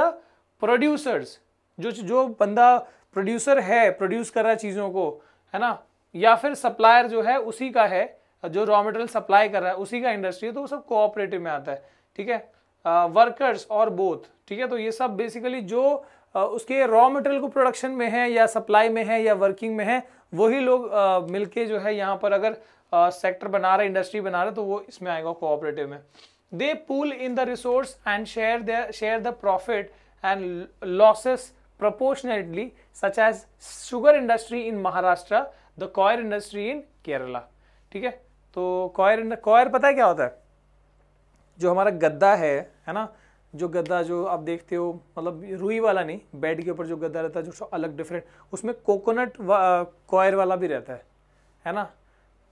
producers जो जो बंदा प्रोड्यूसर है प्रोड्यूस कर रहा है चीज़ों को है ना या फिर सप्लायर जो है उसी का है जो रॉ मटेरियल सप्लाई कर रहा है उसी का इंडस्ट्री है तो वो सब कोऑपरेटिव में आता है ठीक है वर्कर्स uh, और बोथ ठीक है तो ये सब बेसिकली जो आ, uh, उसके रॉ मटेरियल को प्रोडक्शन में है या सप्लाई में है या वर्किंग में है वही लोग uh, मिलके जो है यहाँ पर अगर सेक्टर बना रहे इंडस्ट्री बना रहे तो वो इसमें आएगा कोऑपरेटिव में they pool in the resource and share their share the profit and losses proportionately such as sugar industry in Maharashtra the coir industry in Kerala theek hai to coir in the coir pata hai kya hota hai jo hamara gadda hai hai na जो गद्दा जो आप देखते हो मतलब रुई वाला नहीं बेड के ऊपर जो गद्दा रहता है जो अलग डिफरेंट उसमें कोकोनट वा, कॉयर वाला भी रहता है है ना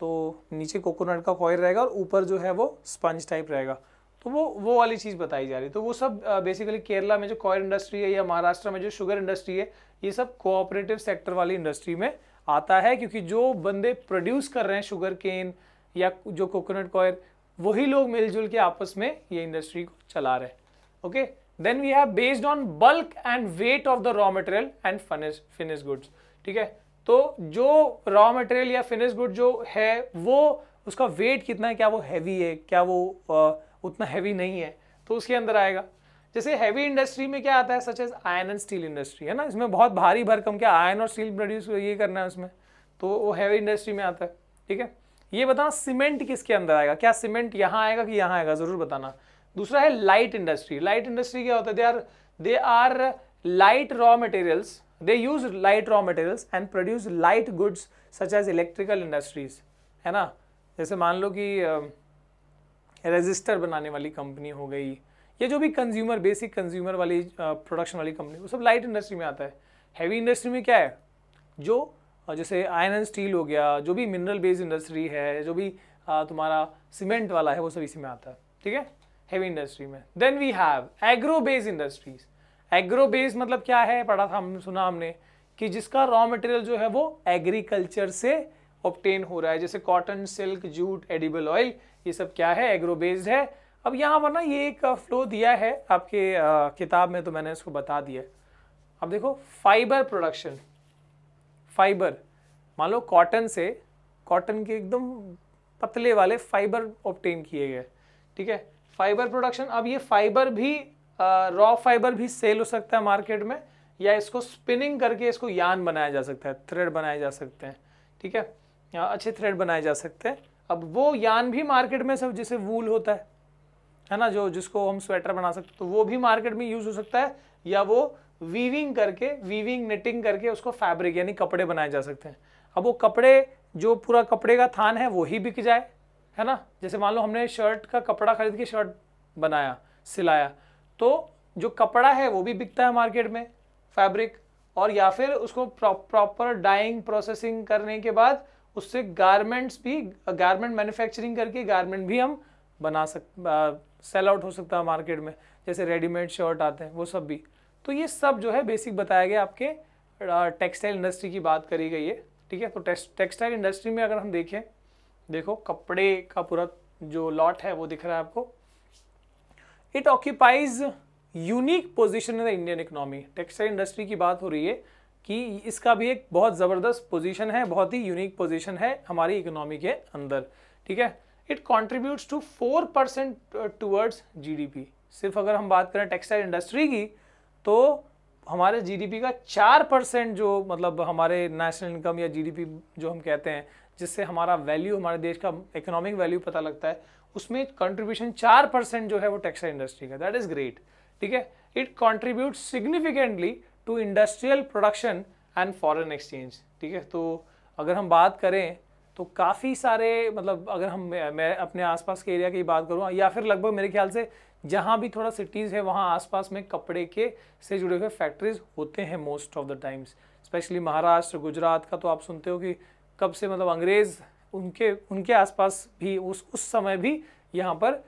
तो नीचे कोकोनट का कॉयल रहेगा और ऊपर जो है वो स्पंज टाइप रहेगा तो वो वो वाली चीज़ बताई जा रही है तो वो सब बेसिकली केरला में जो कॉयर इंडस्ट्री है या महाराष्ट्र में जो शुगर इंडस्ट्री है ये सब कोऑपरेटिव सेक्टर वाली इंडस्ट्री में आता है क्योंकि जो बंदे प्रोड्यूस कर रहे हैं शुगर केन या जो कोकोनट कॉयर वही लोग मिलजुल के आपस में ये इंडस्ट्री को चला रहे हैं okay then we have based on bulk and weight of the raw material and finish goods ठीक है तो जो रॉ मटेरियल या फिनिश गुड जो है वो उसका वेट कितना है क्या वो हैवी है क्या वो आ, उतना हैवी नहीं है तो उसके अंदर आएगा जैसे हैवी इंडस्ट्री में क्या आता है such as iron and steel industry है ना इसमें बहुत भारी भरकम क्या आयन और स्टील प्रोड्यूस ये करना है उसमें तो वो हैवी इंडस्ट्री में आता है ठीक है ये बताना सीमेंट किसके अंदर आएगा क्या सीमेंट यहाँ आएगा कि यहाँ आएगा ज़रूर बताना दूसरा है लाइट इंडस्ट्री लाइट इंडस्ट्री क्या होता है they are they are light raw materials they use light raw materials and produce light goods such as electrical industries है ना जैसे मान लो कि रजिस्टर बनाने वाली कंपनी हो गई ये जो भी कंज्यूमर बेसिक कंज्यूमर वाली प्रोडक्शन वाली कंपनी वो सब लाइट इंडस्ट्री में आता है हैवी इंडस्ट्री में क्या है जो जैसे आयरन एंड स्टील हो गया जो भी मिनरल बेस्ड इंडस्ट्री है जो भी तुम्हारा सीमेंट वाला है वो सब इसी में आता है ठीक है हैवी इंडस्ट्री में then we have agro based industries agro base मतलब क्या है पढ़ा था हम सुना हमने कि जिसका रॉ मटेरियल जो है वो एग्रीकल्चर से ऑप्टेन हो रहा है जैसे cotton silk jute edible oil ये सब क्या है एग्रो बेस्ड है अब यहाँ पर ना ये एक फ्लो uh, दिया है आपके uh, किताब में तो मैंने इसको बता दिया अब देखो फाइबर प्रोडक्शन फाइबर मान लो कॉटन से कॉटन के एकदम पतले वाले फाइबर ऑप्टेन किए गए ठीक है फाइबर प्रोडक्शन अब ये फाइबर भी रॉ फाइबर भी सेल हो सकता है मार्केट में या इसको स्पिनिंग करके इसको यान बनाया जा सकता है थ्रेड बनाए जा सकते हैं ठीक है अच्छे थ्रेड बनाए जा सकते हैं अब वो यान भी मार्केट में सब जैसे वूल होता है है ना जो जिसको हम स्वेटर बना सकते हैं तो वो भी मार्केट में यूज़ हो सकता है या वो वीविंग करके वीविंग निटिंग करके उसको फैब्रिक यानी कपड़े बनाए जा सकते हैं अब वो कपड़े जो पूरा कपड़े का थान है वो ही बिक जाए है ना जैसे मान लो हमने शर्ट का कपड़ा खरीद के शर्ट बनाया सिलाया तो जो कपड़ा है वो भी बिकता है मार्केट में फैब्रिक और या फिर उसको प्रॉपर डाइंग प्रोसेसिंग करने के बाद उससे गारमेंट्स भी गारमेंट मैन्युफैक्चरिंग करके गारमेंट भी हम बना सक सेल आउट हो सकता है मार्केट में जैसे रेडीमेड शर्ट आते हैं वो सब भी तो ये सब जो है बेसिक बताया गया आपके टेक्सटाइल इंडस्ट्री की बात करी गई है ठीक है तो टेक्सटाइल इंडस्ट्री में अगर हम देखें देखो कपड़े का पूरा जो लॉट है वो दिख रहा है आपको it occupies unique position in the Indian economy textile industry की बात हो रही है कि इसका भी एक बहुत ज़बरदस्त पोजिशन है बहुत ही यूनिक पोजिशन है हमारी इकोनॉमी के अंदर ठीक है it contributes to four percent towards P सिर्फ अगर हम बात करें टेक्सटाइल इंडस्ट्री की तो हमारे जीडीपी का चार परसेंट जो मतलब हमारे नेशनल इनकम या जीडीपी जो हम कहते हैं जिससे हमारा वैल्यू हमारे देश का इकोनॉमिक वैल्यू पता लगता है उसमें कंट्रीब्यूशन चार परसेंट जो है वो टेक्सटाइल इंडस्ट्री का दैट इज ग्रेट ठीक है it contribute significantly to industrial production and foreign exchange ठीक है तो अगर हम बात करें तो काफ़ी सारे मतलब अगर हम मैं अपने आसपास के एरिया की बात करूँ या फिर लगभग मेरे ख्याल से जहाँ भी थोड़ा सिटीज़ है वहाँ आसपास में कपड़े के से जुड़े हुए फैक्ट्रीज होते हैं most of the times specially Maharashtra Gujarat का तो आप सुनते हो कि कब से मतलब अंग्रेज़ उनके उनके आसपास भी उस उस समय भी यहाँ पर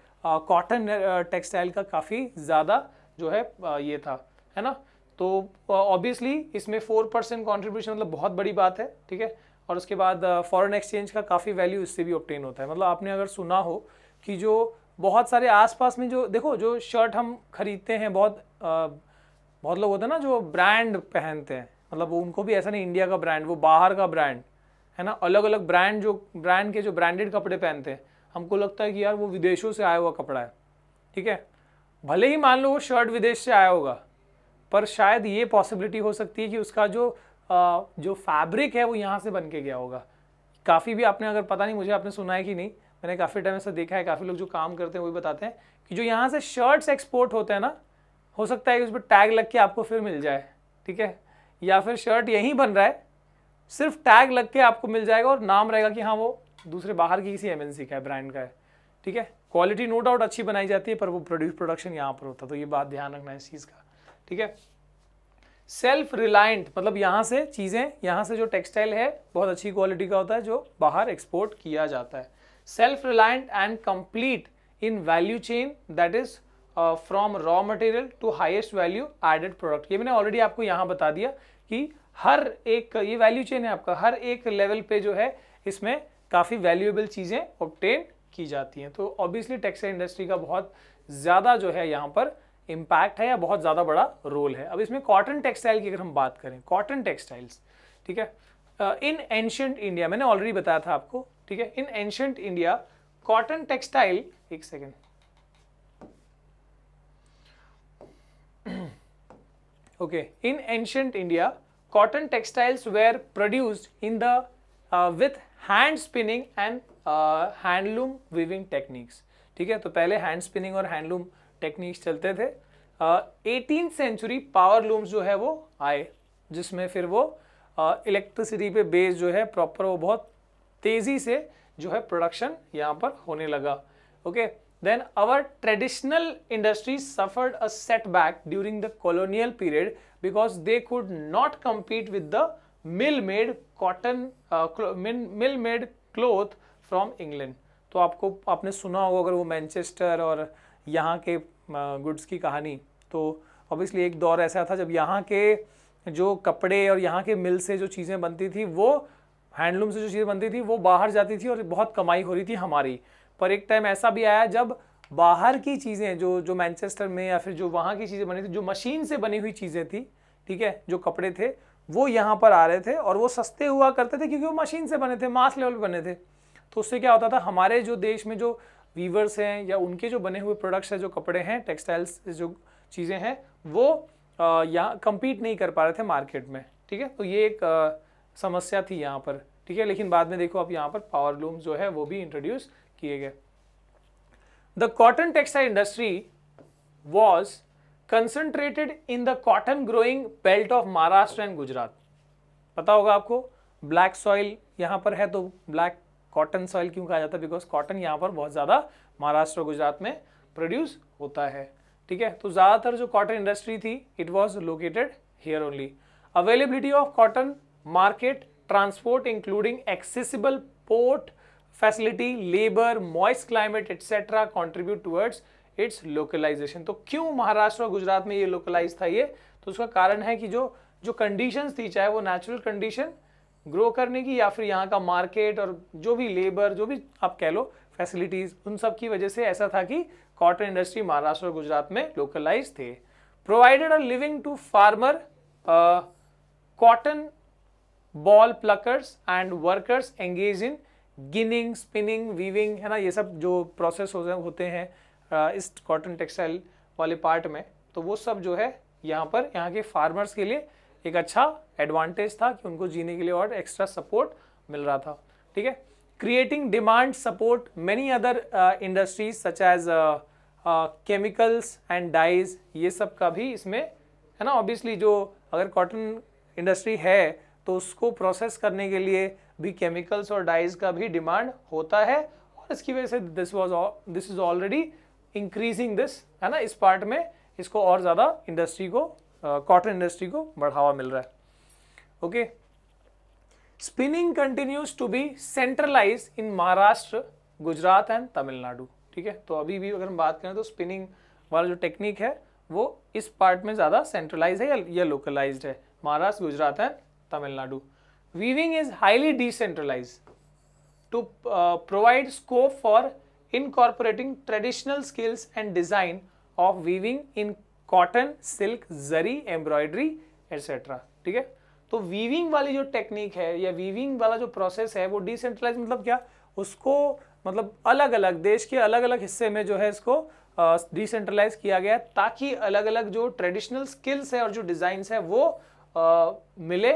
कॉटन टेक्सटाइल का काफ़ी ज़्यादा जो है आ, ये था है ना तो ऑब्वियसली इसमें फोर परसेंट कॉन्ट्रीब्यूशन मतलब बहुत बड़ी बात है ठीक है और उसके बाद फॉरेन एक्सचेंज का काफ़ी वैल्यू इससे भी ऑप्टेन होता है मतलब आपने अगर सुना हो कि जो बहुत सारे आसपास में जो देखो जो शर्ट हम खरीदते हैं बहुत आ, बहुत लोग होते हैं ना जो ब्रांड पहनते हैं मतलब उनको भी ऐसा नहीं इंडिया का ब्रांड वो बाहर का ब्रांड है ना अलग अलग ब्रांड जो ब्रांड के जो ब्रांडेड कपड़े पहनते हैं हमको लगता है कि यार वो विदेशों से आया हुआ कपड़ा है ठीक है भले ही मान लो वो शर्ट विदेश से आया होगा पर शायद ये पॉसिबिलिटी हो सकती है कि उसका जो आ, जो फैब्रिक है वो यहाँ से बन के गया होगा काफ़ी भी आपने अगर पता नहीं मुझे आपने सुना है कि नहीं मैंने काफ़ी टाइम ऐसा देखा है काफ़ी लोग जो काम करते हैं वो भी बताते हैं कि जो यहाँ से शर्ट्स एक्सपोर्ट होते हैं ना हो सकता है कि उस पर टैग लग के आपको फिर मिल जाए ठीक है या फिर शर्ट यहीं बन रहा है सिर्फ टैग लग के आपको मिल जाएगा और नाम रहेगा कि हाँ वो दूसरे बाहर की किसी एमएनसी का है ब्रांड का है ठीक है क्वालिटी नो डाउट अच्छी बनाई जाती है पर वो प्रोड्यूस प्रोडक्शन यहाँ पर होता तो ये बात ध्यान रखना है इस चीज़ का ठीक है सेल्फ रिलायंट मतलब यहाँ से चीज़ें यहाँ से जो टेक्सटाइल है बहुत अच्छी क्वालिटी का होता है जो बाहर एक्सपोर्ट किया जाता है self reliant and complete in value chain that is from raw material to highest value added product ये मैंने ऑलरेडी आपको यहाँ बता दिया कि हर एक ये वैल्यू चेन है आपका हर एक लेवल पे जो है इसमें काफ़ी वैल्यूएबल चीज़ें ऑप्टेन की जाती हैं तो ऑब्वियसली टेक्सटाइल इंडस्ट्री का बहुत ज़्यादा जो है यहाँ पर इम्पैक्ट है या बहुत ज़्यादा बड़ा रोल है अब इसमें कॉटन टेक्सटाइल की अगर हम बात करें कॉटन टेक्सटाइल्स ठीक है इन एंशंट इंडिया मैंने ऑलरेडी बताया था आपको ठीक है in ancient India cotton textile एक second okay in ancient India cotton textiles were produced in the uh, with hand spinning and uh, handloom weaving techniques ठीक है तो पहले हैंड स्पिनिंग और हैंडलूम टेक्निक्स चलते थे एटीन सेंचुरी पावर लूम्स जो है वो आए जिसमें फिर वो इलेक्ट्रिसिटी uh, पे बेस जो है प्रॉपर वो बहुत तेज़ी से जो है प्रोडक्शन यहाँ पर होने लगा okay then our traditional industries suffered a setback during the colonial period because they could not compete with the mill made cotton uh, mill-made cloth from England. तो आपको आपने सुना होगा अगर वो मैनचेस्टर और यहाँ के गुड्स uh, की कहानी तो ऑब्वियसली एक दौर ऐसा था जब यहाँ के जो कपड़े और यहाँ के मिल से जो चीज़ें बनती थी वो हैंडलूम से जो चीज़ें बनती थी वो बाहर जाती थी और बहुत कमाई हो रही थी हमारी पर एक टाइम ऐसा भी आया जब बाहर की चीज़ें जो जो मैनचेस्टर में या फिर जो वहाँ की चीज़ें बनी थी जो मशीन से बनी हुई चीज़ें थी ठीक है जो कपड़े थे वो यहाँ पर आ रहे थे और वो सस्ते हुआ करते थे क्योंकि वो मशीन से बने थे मास लेवल पर बने थे तो उससे क्या होता था हमारे जो देश में जो वीवर्स हैं या उनके जो बने हुए प्रोडक्ट्स हैं जो कपड़े हैं टेक्सटाइल्स जो चीज़ें हैं वो यहाँ कम्पीट नहीं कर पा रहे थे मार्केट में ठीक है तो ये एक आ, समस्या थी यहाँ पर ठीक है लेकिन बाद में देखो आप यहाँ पर पावर लूम जो है वो भी इंट्रोड्यूस किए गए The cotton textile industry was concentrated in the cotton growing belt of Maharashtra and Gujarat. पता होगा आपको ब्लैक सॉइल यहां पर है तो ब्लैक कॉटन सॉइल क्यों कहा जाता है बिकॉज कॉटन यहां पर बहुत ज़्यादा महाराष्ट्र और गुजरात में प्रोड्यूस होता है ठीक है तो ज़्यादातर जो कॉटन इंडस्ट्री थी it was located here only availability of cotton market transport including accessible port facility labour moist climate etcetera contribute towards its localisation तो क्यों महाराष्ट्र और गुजरात में ये लोकलाइज था ये तो उसका कारण है कि जो जो कंडीशंस थी चाहे वो नेचुरल कंडीशन ग्रो करने की या फिर यहाँ का मार्केट और जो भी लेबर जो भी आप कह लो फैसिलिटीज़ उन सब की वजह से ऐसा था कि कॉटन इंडस्ट्री महाराष्ट्र और गुजरात में लोकलाइज थे provided a living to farmer cotton boll pluckers and workers engage in ginning spinning weaving है ना ये सब जो प्रोसेस हो, होते हैं इस कॉटन टेक्सटाइल वाले पार्ट में तो वो सब जो है यहाँ पर यहाँ के फार्मर्स के लिए एक अच्छा एडवांटेज था कि उनको जीने के लिए और एक्स्ट्रा सपोर्ट मिल रहा था ठीक है creating demand support many other industries such as chemicals and dyes ये सब का भी इसमें है ना ऑब्वियसली जो अगर कॉटन इंडस्ट्री है तो उसको प्रोसेस करने के लिए भी केमिकल्स और डाइज का भी डिमांड होता है और इसकी वजह से this was this is already increasing this है ना इस पार्ट में इसको और ज़्यादा इंडस्ट्री को कॉटन uh, इंडस्ट्री को बढ़ावा मिल रहा है okay spinning continues to be centralise in Maharashtra Gujarat and Tamil Nadu ठीक है तो अभी भी अगर हम बात करें तो स्पिनिंग वाला जो टेक्निक है वो इस पार्ट में ज़्यादा सेंट्रलाइज है या, लोकलाइज लोकलाइज्ड है Maharashtra Gujarat and Tamil Nadu Weaving is highly decentralized to uh, provide scope for incorporating traditional skills and design of weaving in cotton silk zari embroidery etcetera ठीक है तो वीविंग वाली जो टेक्निक है या वीविंग वाला जो प्रोसेस है वो डिसेंट्रलाइज मतलब क्या उसको मतलब अलग अलग देश के अलग अलग हिस्से में जो है इसको डिसेंट्रलाइज uh, किया गया ताकि अलग अलग जो ट्रेडिशनल स्किल्स है और जो डिज़ाइंस है वो uh, मिले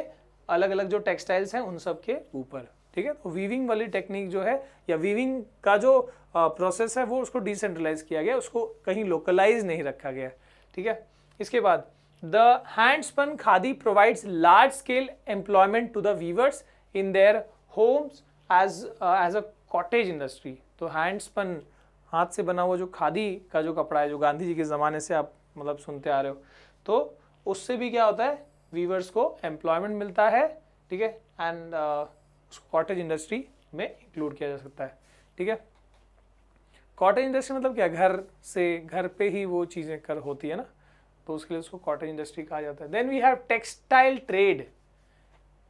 अलग अलग जो टेक्सटाइल्स हैं उन सब के ऊपर ठीक है तो वीविंग वाली टेक्निक जो है या वीविंग का जो प्रोसेस है वो उसको डिसेंट्रलाइज किया गया उसको कहीं लोकलाइज नहीं रखा गया ठीक है इसके बाद the handspun khadi provides large scale employment to the weavers in their homes as as a cottage industry तो हैंडस्पन हाथ से बना हुआ जो खादी का जो कपड़ा है जो गांधी जी के ज़माने से आप मतलब सुनते आ रहे हो तो उससे भी क्या होता है वीवर्स को एम्प्लॉयमेंट मिलता है ठीक है एंड कॉटेज इंडस्ट्री में इंक्लूड किया जा सकता है ठीक है कॉटेज इंडस्ट्री मतलब क्या घर से घर पे ही वो चीज़ें कर होती है ना तो उसके लिए उसको कॉटेज इंडस्ट्री कहा जाता है then we have textile trade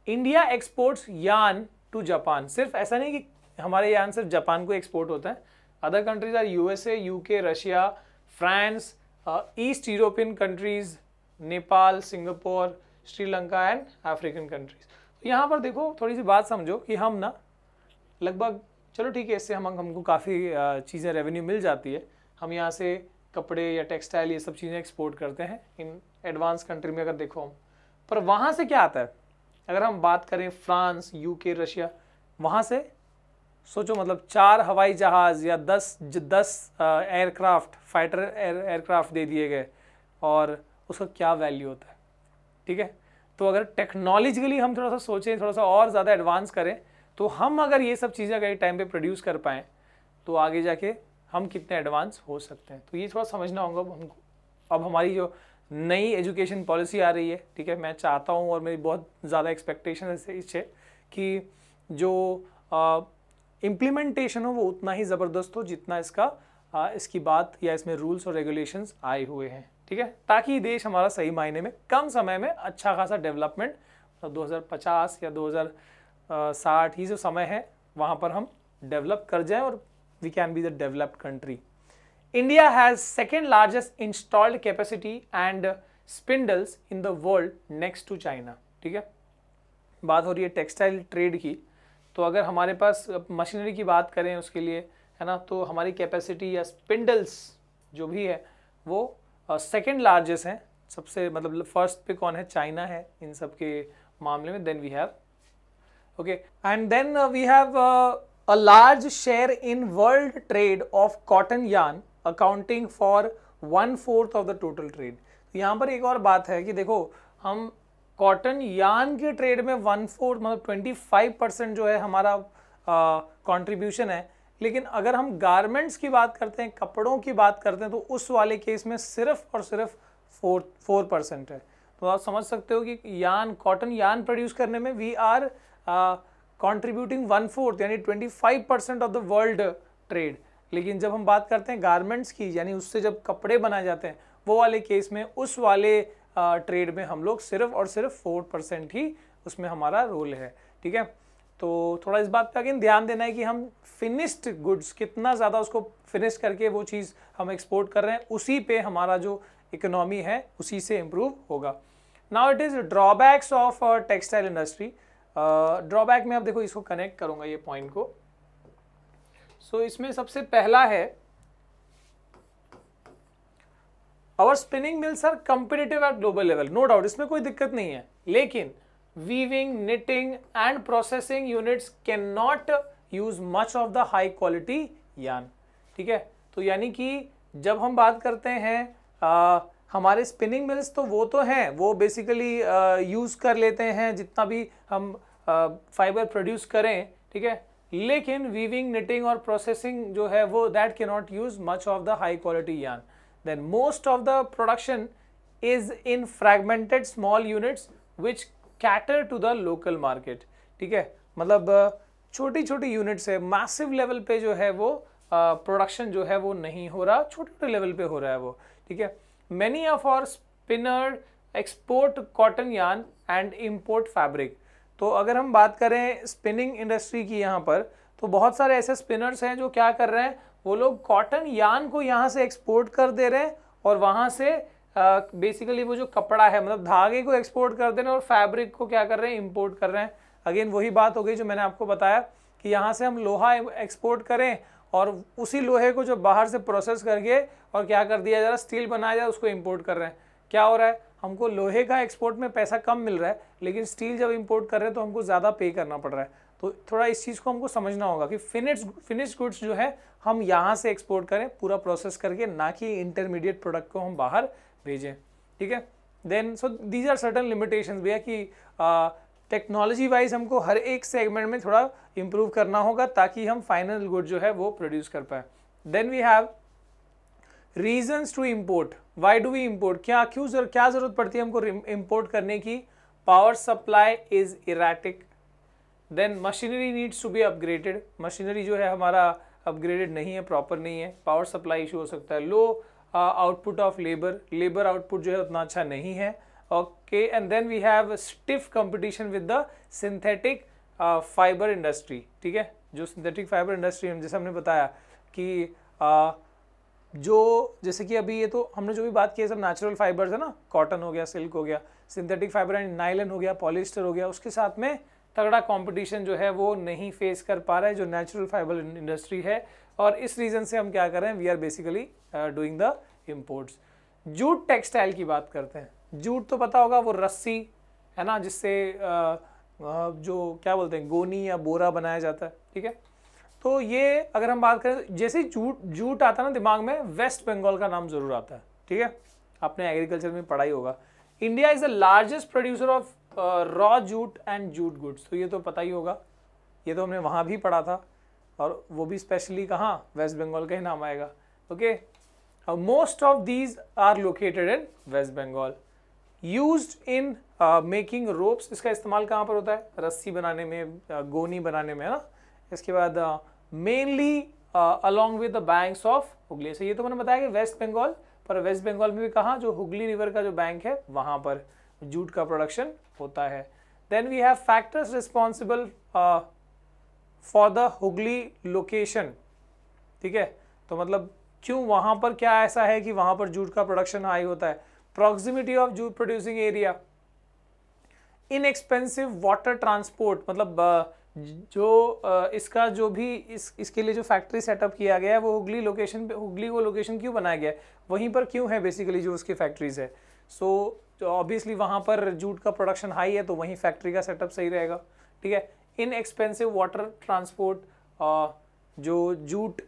India exports yarn to Japan सिर्फ ऐसा नहीं कि हमारे यान सिर्फ जापान को एक्सपोर्ट होता है other countries are USA UK Russia France east European countries Nepal Singapore Sri Lanka and African countries तो यहाँ पर देखो थोड़ी सी बात समझो कि हम ना लगभग चलो ठीक है इससे हम हमको काफ़ी चीज़ें रेवेन्यू मिल जाती है हम यहाँ से कपड़े या टेक्सटाइल ये सब चीज़ें एक्सपोर्ट करते हैं इन एडवांस कंट्री में अगर देखो हम पर वहाँ से क्या आता है अगर हम बात करें फ्रांस यूके रशिया वहाँ से सोचो मतलब चार हवाई जहाज़ या दस दस एयरक्राफ्ट फाइटर एयरक्राफ्ट दे दिए गए और उसका क्या वैल्यू होता है ठीक है तो अगर टेक्नोलॉजिकली हम थोड़ा सा सोचें थोड़ा सा और ज़्यादा एडवांस करें तो हम अगर ये सब चीज़ें अगर टाइम पे प्रोड्यूस कर पाएँ तो आगे जाके हम कितने एडवांस हो सकते हैं तो ये थोड़ा समझना होगा हमको अब हमारी जो नई एजुकेशन पॉलिसी आ रही है ठीक है मैं चाहता हूँ और मेरी बहुत ज़्यादा एक्सपेक्टेशन है इससे कि जो इम्प्लीमेंटेशन हो वो उतना ही ज़बरदस्त हो जितना इसका आ, इसकी बात या इसमें रूल्स और रेगुलेशंस आए हुए हैं ठीक है ताकि देश हमारा सही मायने में कम समय में अच्छा खासा डेवलपमेंट तो दो तो 2050 या 2060 ही जो समय है वहाँ पर हम डेवलप कर जाएं और we can be the developed country India has second largest installed capacity and spindles in the world next to China ठीक है बात हो रही है टेक्सटाइल ट्रेड की तो अगर हमारे पास मशीनरी की बात करें उसके लिए है ना तो हमारी कैपेसिटी या स्पिंडल्स जो भी है वो सेकेंड लार्जेस्ट हैं सबसे मतलब फर्स्ट पे कौन है चाइना है इन सब के मामले में then we have okay and then we have a large share in world trade of cotton yarn accounting for one fourth of the total trade यहाँ पर एक और बात है कि देखो हम कॉटन यान के ट्रेड में वन फोर्थ मतलब ट्वेंटी फाइव परसेंट जो है हमारा uh, है लेकिन अगर हम गारमेंट्स की बात करते हैं कपड़ों की बात करते हैं तो उस वाले केस में सिर्फ और सिर्फ फोर फोर परसेंट है तो आप समझ सकते हो कि यान कॉटन यान प्रोड्यूस करने में we are contributing one fourth यानी twenty five percent of the world trade लेकिन जब हम बात करते हैं गारमेंट्स की यानी उससे जब कपड़े बनाए जाते हैं वो वाले केस में उस वाले ट्रेड uh, में हम लोग सिर्फ और सिर्फ फोर परसेंट ही उसमें हमारा रोल है ठीक है तो थोड़ा इस बात पे अगेन ध्यान देना है कि हम फिनिश्ड गुड्स कितना ज़्यादा उसको फिनिश करके वो चीज़ हम एक्सपोर्ट कर रहे हैं उसी पे हमारा जो इकोनॉमी है उसी से इम्प्रूव होगा now it is drawbacks of textile industry drawback में अब देखो इसको कनेक्ट करूँगा ये पॉइंट को सो so, इसमें सबसे पहला है our spinning mills are competitive at global level no doubt इसमें कोई दिक्कत नहीं है लेकिन weaving, knitting and processing units cannot use much of the high quality yarn. ठीक है तो यानी कि जब हम बात करते हैं आ, हमारे स्पिनिंग मिल्स तो वो तो हैं वो बेसिकली यूज़ कर लेते हैं जितना भी हम फाइबर प्रोड्यूस करें ठीक है लेकिन वीविंग निटिंग और प्रोसेसिंग जो है वो दैट के not use much of the high quality yarn then most of the production is in fragmented small units which cater to the local market ठीक है मतलब छोटी छोटी यूनिट्स है मैसिव लेवल पे जो है वो प्रोडक्शन जो है वो नहीं हो रहा छोटे छोटे लेवल पे हो रहा है वो ठीक है many of our spinner export cotton yarn and import fabric तो अगर हम बात करें स्पिनिंग इंडस्ट्री की यहाँ पर तो बहुत सारे ऐसे स्पिनर्स हैं जो क्या कर रहे हैं वो लोग कॉटन यान को यहाँ से एक्सपोर्ट कर दे रहे हैं और वहाँ से बेसिकली वो जो कपड़ा है मतलब धागे को एक्सपोर्ट कर देना और फैब्रिक को क्या कर रहे हैं इम्पोर्ट कर रहे हैं अगेन वही बात हो गई जो मैंने आपको बताया कि यहाँ से हम लोहा एक्सपोर्ट करें और उसी लोहे को जो बाहर से प्रोसेस करके और क्या कर दिया जा रहा है स्टील बनाया जा रहा है उसको इम्पोर्ट कर रहे हैं क्या हो रहा है हमको लोहे का एक्सपोर्ट में पैसा कम मिल रहा है लेकिन स्टील जब इम्पोर्ट कर रहे हैं तो हमको ज़्यादा पे करना पड़ रहा है तो थोड़ा इस चीज़ को हमको समझना होगा कि फिनिश फिनिश गुड्स जो है हम यहाँ से एक्सपोर्ट करें पूरा प्रोसेस करके ना कि इंटरमीडिएट प्रोडक्ट को हम बाहर भेजें ठीक है then so these are certain limitation भैया कि टेक्नोलॉजी वाइज हमको हर एक सेगमेंट में थोड़ा इम्प्रूव करना होगा ताकि हम फाइनल गुड जो है वो प्रोड्यूस कर पाए then we have reasons to import why do we import क्या क्यों जर, क्या ज़रूरत पड़ती है हमको इम्पोर्ट करने की power supply is erratic then machinery needs to be upgraded machinery जो है हमारा अपग्रेडेड नहीं है प्रॉपर नहीं है पावर सप्लाई इशू हो सकता है low output of labour labour output जो है उतना अच्छा नहीं है okay and then we have stiff competition with the synthetic fibre industry ठीक है जो सिंथेटिक फाइबर इंडस्ट्री हम जैसे हमने बताया कि uh, जो जैसे कि अभी ये तो हमने जो भी बात की है सब नेचुरल फाइबर्स है ना कॉटन हो गया सिल्क हो गया सिंथेटिक फाइबर एंड नाइलन हो गया पॉलिस्टर हो गया उसके साथ में तगड़ा कंपटीशन जो है वो नहीं फेस कर पा रहा है जो नेचुरल फाइबर इंडस्ट्री है और इस रीज़न से हम क्या कर रहे हैं we are basically doing the imports jute textile की बात करते हैं जूट तो पता होगा वो रस्सी है ना जिससे uh, uh, जो क्या बोलते हैं गोनी या बोरा बनाया जाता है ठीक है तो ये अगर हम बात करें जैसे ही जूट जूट आता है ना दिमाग में वेस्ट बंगाल का नाम ज़रूर आता है ठीक है आपने एग्रीकल्चर में पढ़ाई होगा India is the largest producer of raw jute and jute goods तो ये तो पता ही होगा ये तो हमने वहाँ भी पढ़ा था और वो भी स्पेशली कहाँ वेस्ट बंगाल का ही नाम आएगा okay most of these are located in West Bengal use in making ropes इसका इस्तेमाल कहाँ पर होता है रस्सी बनाने में uh, गोनी बनाने में है ना इसके बाद mainly along with the banks of Hooghly sir अच्छा, ये तो मैंने बताया कि वेस्ट बंगाल पर वेस्ट बंगाल में भी कहाँ जो हुगली रिवर का जो बैंक है वहाँ पर जूट का प्रोडक्शन होता है then we have factors responsible for the Hooghly location ठीक है तो मतलब क्यों वहां पर क्या ऐसा है कि वहां पर जूट का प्रोडक्शन हाई होता है proximity of jute producing area inexpensive water transport मतलब जो इसका जो भी इस इसके लिए जो फैक्ट्री सेटअप किया गया है वो हुगली लोकेशन पे हुगली वो लोकेशन क्यों बनाया गया है वहीं पर क्यों है बेसिकली जो उसकी फैक्ट्रीज है सो ऑब्वियसली वहाँ पर जूट का प्रोडक्शन हाई है तो वहीं फैक्ट्री का सेटअप सही रहेगा ठीक है इनएक्सपेंसिव वाटर ट्रांसपोर्ट जो जूट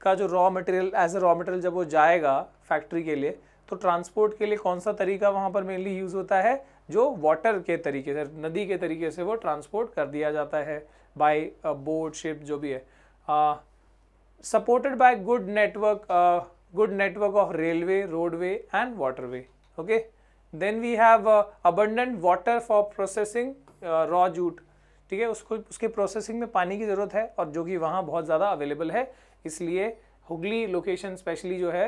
का जो raw material as a raw material जब वो जाएगा फैक्ट्री के लिए तो ट्रांसपोर्ट के लिए कौन सा तरीका वहाँ पर मेनली यूज़ होता है जो वाटर के तरीके से नदी के तरीके से वो ट्रांसपोर्ट कर दिया जाता है बाय बोट शिप जो भी है supported by good network good network of railway roadway and waterway okay then we have abundant water for processing raw jute ठीक है उसको उसके प्रोसेसिंग में पानी की ज़रूरत है और जो कि वहाँ बहुत ज़्यादा अवेलेबल है इसलिए हुगली लोकेशन स्पेशली जो है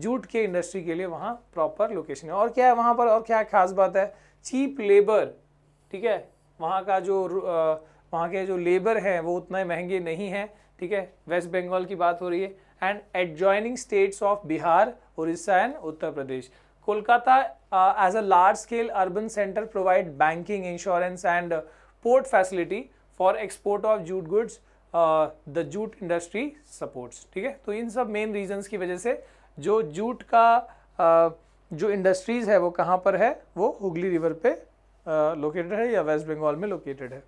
जूट के इंडस्ट्री के लिए वहाँ प्रॉपर लोकेशन है और क्या है वहाँ पर और क्या खास बात है चीप लेबर ठीक है वहाँ का जो वहाँ के जो लेबर हैं वो उतना महंगे नहीं हैं ठीक है वेस्ट बंगाल की बात हो रही है and adjoining states of Bihar Orissa and Uttar Pradesh Kolkata as a large scale urban centre provide banking insurance and port facility for export of jute goods the jute industry supports ठीक है तो इन सब मेन रीजंस की वजह से जो जूट का uh, जो इंडस्ट्रीज़ है वो कहाँ पर है वो हुगली रिवर पे लोकेटेड uh, है या वेस्ट बंगाल में लोकेटेड है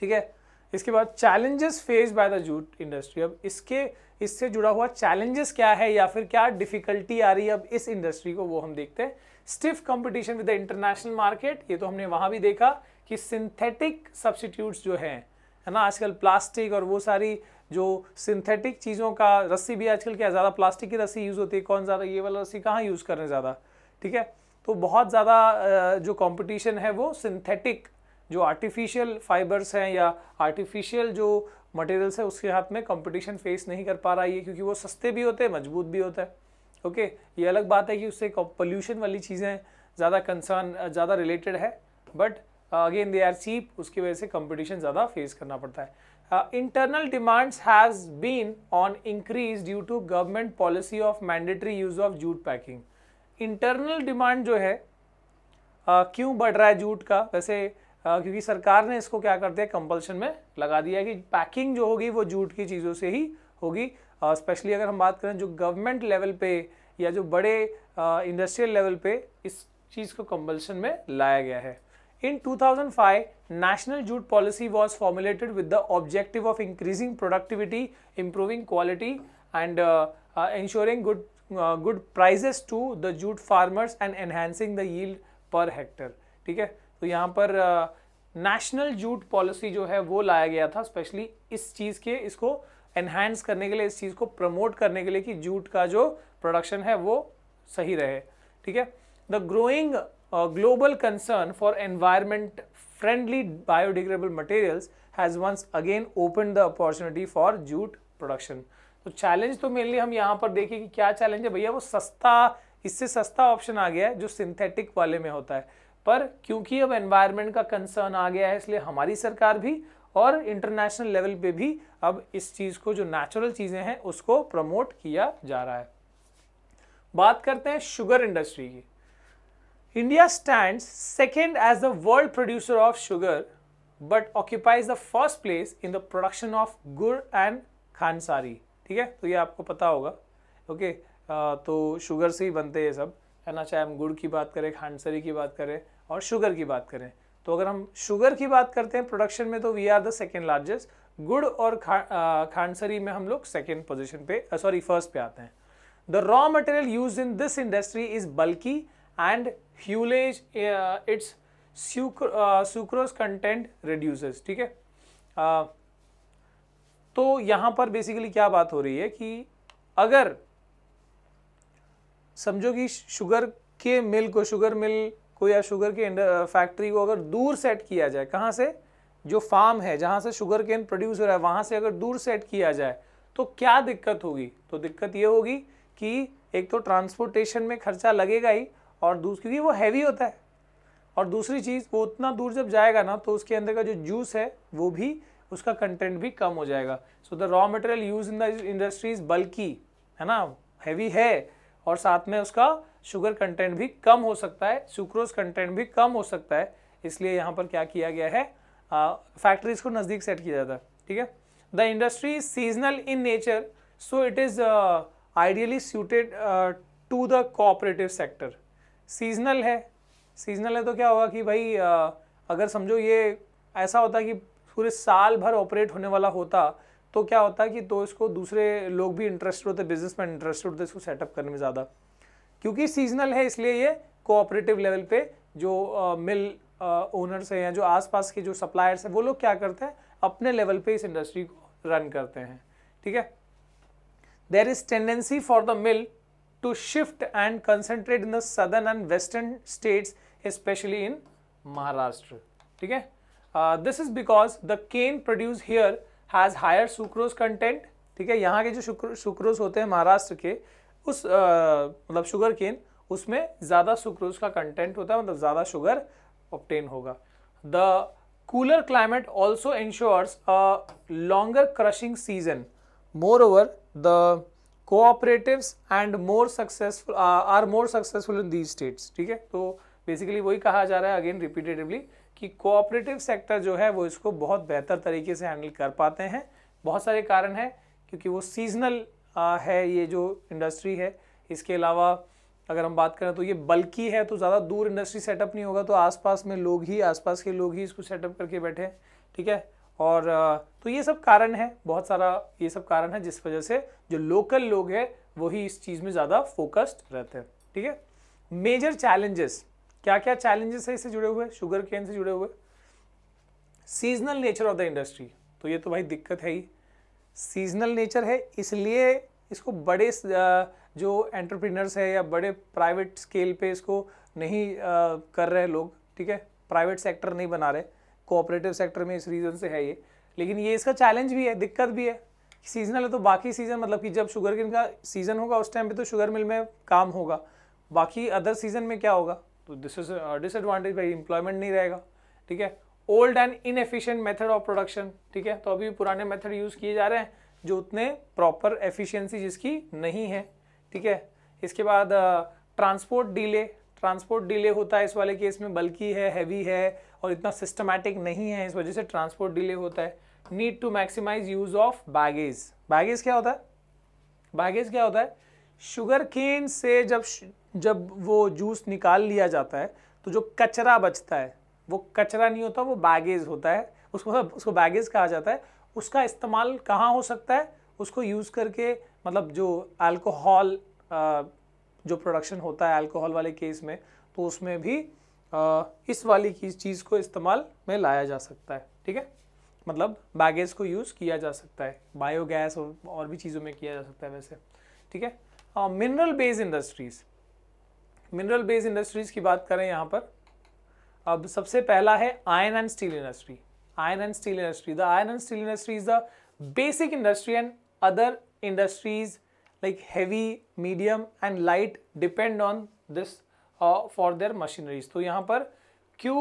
ठीक है इसके बाद challenges face by the jute industry अब इसके इससे जुड़ा हुआ चैलेंजेस क्या है या फिर क्या डिफिकल्टी आ रही है अब इस इंडस्ट्री को वो हम देखते हैं stiff competition with the international market ये तो हमने वहाँ भी देखा कि सिंथेटिक सब्सटीट्यूट्स जो हैं है ना आजकल प्लास्टिक और वो सारी जो सिंथेटिक चीज़ों का रस्सी भी आजकल क्या ज़्यादा प्लास्टिक की रस्सी यूज़ होती है कौन ज़्यादा ये वाला रस्सी कहाँ यूज़ कर रहे हैं ज़्यादा ठीक है तो बहुत ज़्यादा जो कंपटीशन है वो सिंथेटिक जो आर्टिफिशियल फाइबर्स हैं या आर्टिफिशियल जो मटेरियल्स है उसके हाथ में कंपटीशन फेस नहीं कर पा रहा है क्योंकि वो सस्ते भी होते हैं मजबूत भी होता है ओके ये अलग बात है कि उससे पोल्यूशन वाली चीज़ें ज़्यादा कंसर्न ज़्यादा रिलेटेड है but again they are cheap उसकी वजह से कंपटीशन ज़्यादा फेस करना पड़ता है internal demands has been on increase due to government policy of mandatory use of jute packing internal demand जो है uh, क्यों बढ़ रहा है जूट का वैसे Uh, क्योंकि सरकार ने इसको क्या कर दिया कंपल्शन में लगा दिया कि पैकिंग जो होगी वो जूट की चीज़ों से ही होगी स्पेशली uh, अगर हम बात करें जो गवर्नमेंट लेवल पे या जो बड़े इंडस्ट्रियल uh, लेवल पे इस चीज़ को कंपल्शन में लाया गया है In 2005, National Jute Policy was formulated with the objective of increasing productivity, improving quality and uh, uh, ensuring good, uh, good prices to the jute farmers and enhancing the yield per hectare. ठीक है तो यहाँ पर national jute policy जो है वो लाया गया था स्पेशली इस चीज़ के इसको एनहेंस करने के लिए इस चीज़ को प्रमोट करने के लिए कि जूट का जो प्रोडक्शन है वो सही रहे ठीक है the growing global concern for environment friendly biodegradable materials has once again open the opportunity for jute production तो चैलेंज तो मेनली हम यहाँ पर देखें कि क्या चैलेंज है भैया वो सस्ता इससे सस्ता ऑप्शन आ गया है जो सिंथेटिक वाले में होता है पर क्योंकि अब एनवायरनमेंट का कंसर्न आ गया है इसलिए हमारी सरकार भी और इंटरनेशनल लेवल पे भी अब इस चीज़ को जो नेचुरल चीज़ें हैं उसको प्रमोट किया जा रहा है बात करते हैं शुगर इंडस्ट्री की India stands second as the world producer of sugar but occupies the first place in the production of gur and khandsari ठीक है तो ये आपको पता होगा ओके okay, तो शुगर से ही बनते हैं सब है ना चाहे हम गुड़ की बात करें खानसरी की बात करें और शुगर की बात करें तो अगर हम शुगर की बात करते हैं प्रोडक्शन में तो we are the second largest gur और खा खानसरी में हम लोग सेकेंड पोजिशन पे सॉरी फर्स्ट पे आते हैं the raw material use in this industry is bulky and haulage its sucrose content reduces ठीक है uh, तो यहां पर बेसिकली क्या बात हो रही है कि अगर समझो कि शुगर के मिल को शुगर मिल को या शुगर के फैक्ट्री uh, को अगर दूर सेट किया जाए कहाँ से जो फार्म है जहां से शुगर केन प्रोड्यूस हो रहा है वहां से अगर दूर सेट किया जाए तो क्या दिक्कत होगी तो दिक्कत ये होगी कि एक तो ट्रांसपोर्टेशन में खर्चा लगेगा ही और दूसरी क्योंकि वो हैवी होता है और दूसरी चीज़ वो उतना दूर जब जाएगा ना तो उसके अंदर का जो जूस है वो भी उसका कंटेंट भी कम हो जाएगा so the raw material use in the industries bulky है ना हैवी है और साथ में उसका शुगर कंटेंट भी कम हो सकता है सुक्रोज कंटेंट भी कम हो सकता है इसलिए यहाँ पर क्या किया गया है फैक्ट्रीज को नज़दीक सेट किया जाता है ठीक है the industry seasonal in nature so it is ideally suited to the cooperative sector seasonal है सीजनल है तो क्या होगा कि भाई अगर समझो ये ऐसा होता कि पूरे साल भर ऑपरेट होने वाला होता तो क्या होता कि तो इसको दूसरे लोग भी इंटरेस्टेड होते बिजनेस में इंटरेस्टेड होते इसको सेटअप करने में ज़्यादा क्योंकि सीजनल है इसलिए ये कोऑपरेटिव लेवल पे जो मिल ओनर्स हैं या जो आसपास के जो सप्लायर्स हैं वो लोग क्या करते हैं अपने लेवल पे इस इंडस्ट्री को रन करते हैं ठीक है there is tendency for the mill to shift and concentrate in the southern and western states, especially in Maharashtra. theek hai Uh, this is because the cane produced here has higher sucrose content. ठीक है यहाँ के जो sucrose होते हैं महाराष्ट्र के उस मतलब sugar cane usme zyada sucrose ka content hota hai matlab zyada sugar obtain hoga the cooler climate also ensures a longer crushing season moreover the cooperatives and more successful are more successful in these states ठीक है तो basically वही कहा जा रहा है again repetitively कि cooperative sector जो है वो इसको बहुत बेहतर तरीके से हैंडल कर पाते हैं बहुत सारे कारण हैं क्योंकि वो सीजनल uh, है ये जो इंडस्ट्री है इसके अलावा अगर हम बात करें तो ये बल्कि है तो ज़्यादा दूर इंडस्ट्री सेटअप नहीं होगा तो आसपास में लोग ही आसपास के लोग ही इसको सेटअप करके बैठे ठीक है और तो ये सब कारण है बहुत सारा ये सब कारण है जिस वजह से जो लोकल लोग हैं वही इस चीज़ में ज़्यादा फोकस्ड रहते हैं ठीक है मेजर चैलेंजेस क्या क्या चैलेंजेस है इससे जुड़े हुए शुगर केन से जुड़े हुए seasonal nature of the industry तो ये तो भाई दिक्कत है ही सीजनल नेचर है इसलिए इसको बड़े जो एंटरप्रीनर्स है या बड़े प्राइवेट स्केल पे इसको नहीं कर रहे लोग ठीक है प्राइवेट सेक्टर नहीं बना रहे कोऑपरेटिव सेक्टर में इस रीज़न से है ये लेकिन ये इसका चैलेंज भी है दिक्कत भी है सीजनल है तो बाकी सीज़न मतलब कि जब शुगर किन का सीज़न होगा उस टाइम पे तो शुगर मिल में काम होगा बाकी अदर सीज़न में क्या होगा तो दिस इज डिसएडवांटेज भाई एम्प्लॉयमेंट नहीं रहेगा ठीक है old and inefficient method of production ठीक है तो अभी पुराने मेथड यूज़ किए जा रहे हैं जो उतने प्रॉपर एफिशियंसी जिसकी नहीं है ठीक है इसके बाद ट्रांसपोर्ट डीले ट्रांसपोर्ट डिले होता है इस वाले केस में बल्कि है हैवी है और इतना सिस्टमैटिक नहीं है इस वजह से ट्रांसपोर्ट डिले होता है need to maximise use of bagasse bagasse क्या होता है बैगेज क्या होता है शुगर केन से जब जब वो जूस निकाल लिया जाता है तो जो कचरा बचता है वो कचरा नहीं होता वो बैगेज होता है उसको उसको बैगेज कहा जाता है उसका इस्तेमाल कहाँ हो सकता है उसको यूज़ करके मतलब जो अल्कोहल जो प्रोडक्शन होता है अल्कोहल वाले केस में तो उसमें भी इस वाली की चीज़ को इस्तेमाल में लाया जा सकता है ठीक है मतलब बैगेज को यूज़ किया जा सकता है बायोगैस और और भी चीज़ों में किया जा सकता है वैसे ठीक है mineral base industries mineral base industries की बात करें यहाँ पर अब सबसे पहला है iron and steel industry iron and steel industry the iron and steel industry is the basic industry and other industries like heavy medium and light depend on this for their machineries तो यहां पर क्यू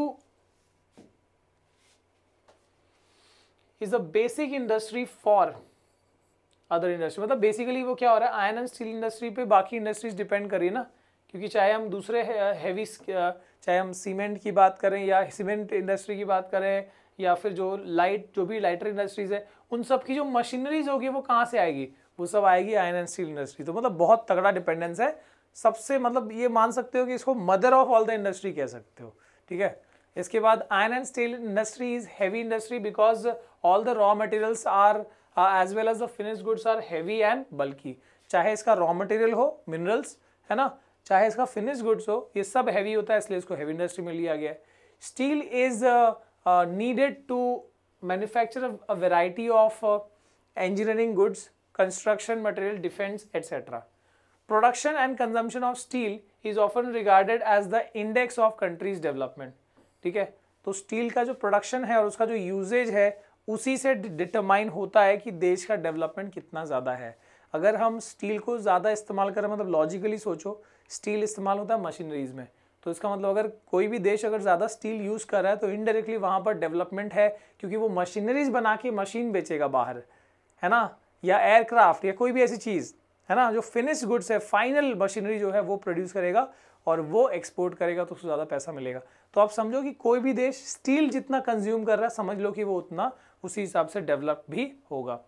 is a basic industry for other industry मतलब basically वो क्या हो रहा है आयन एंड स्टील इंडस्ट्री पे बाकी इंडस्ट्रीज डिपेंड करिए ना क्योंकि चाहे हम दूसरे हैवी uh, uh, चाहे हम सीमेंट की बात करें या सीमेंट इंडस्ट्री की बात करें या फिर जो लाइट जो भी लाइटर इंडस्ट्रीज है उन सब की जो मशीनरीज होगी वो कहाँ से आएगी वो सब आएगी आयन एंड स्टील इंडस्ट्री तो मतलब बहुत तगड़ा डिपेंडेंस है सबसे मतलब ये मान सकते हो कि इसको mother of all the industry कह सकते हो ठीक है इसके बाद iron and steel industry is heavy industry because all the raw materials are as well as the finish goods are heavy and bulky चाहे इसका रॉ मटेरियल हो मिनरल्स है ना चाहे इसका फिनिश गुड्स हो ये सब हैवी होता है इसलिए इसको हैवी इंडस्ट्री में लिया गया है steel is needed to manufacture a variety of engineering goods construction material defence etcetera production and consumption of steel is often regarded as the index of countries development ठीक है तो स्टील का जो production है और उसका जो यूजेज है उसी से डिटरमाइन होता है कि देश का डेवलपमेंट कितना ज़्यादा है अगर हम स्टील को ज़्यादा इस्तेमाल करें मतलब लॉजिकली सोचो स्टील इस्तेमाल होता है मशीनरीज में तो इसका मतलब अगर कोई भी देश अगर ज़्यादा स्टील यूज़ कर रहा है तो इनडायरेक्टली वहाँ पर डेवलपमेंट है क्योंकि वो मशीनरीज बना के मशीन बेचेगा बाहर है ना या एयरक्राफ्ट या कोई भी ऐसी चीज़ है ना जो फिनिश गुड्स है फाइनल मशीनरी जो है वो प्रोड्यूस करेगा और वो एक्सपोर्ट करेगा तो उसको ज़्यादा पैसा मिलेगा तो आप समझो कि कोई भी देश स्टील जितना कंज्यूम कर रहा है समझ लो कि वो उतना उसी हिसाब से डेवलप भी होगा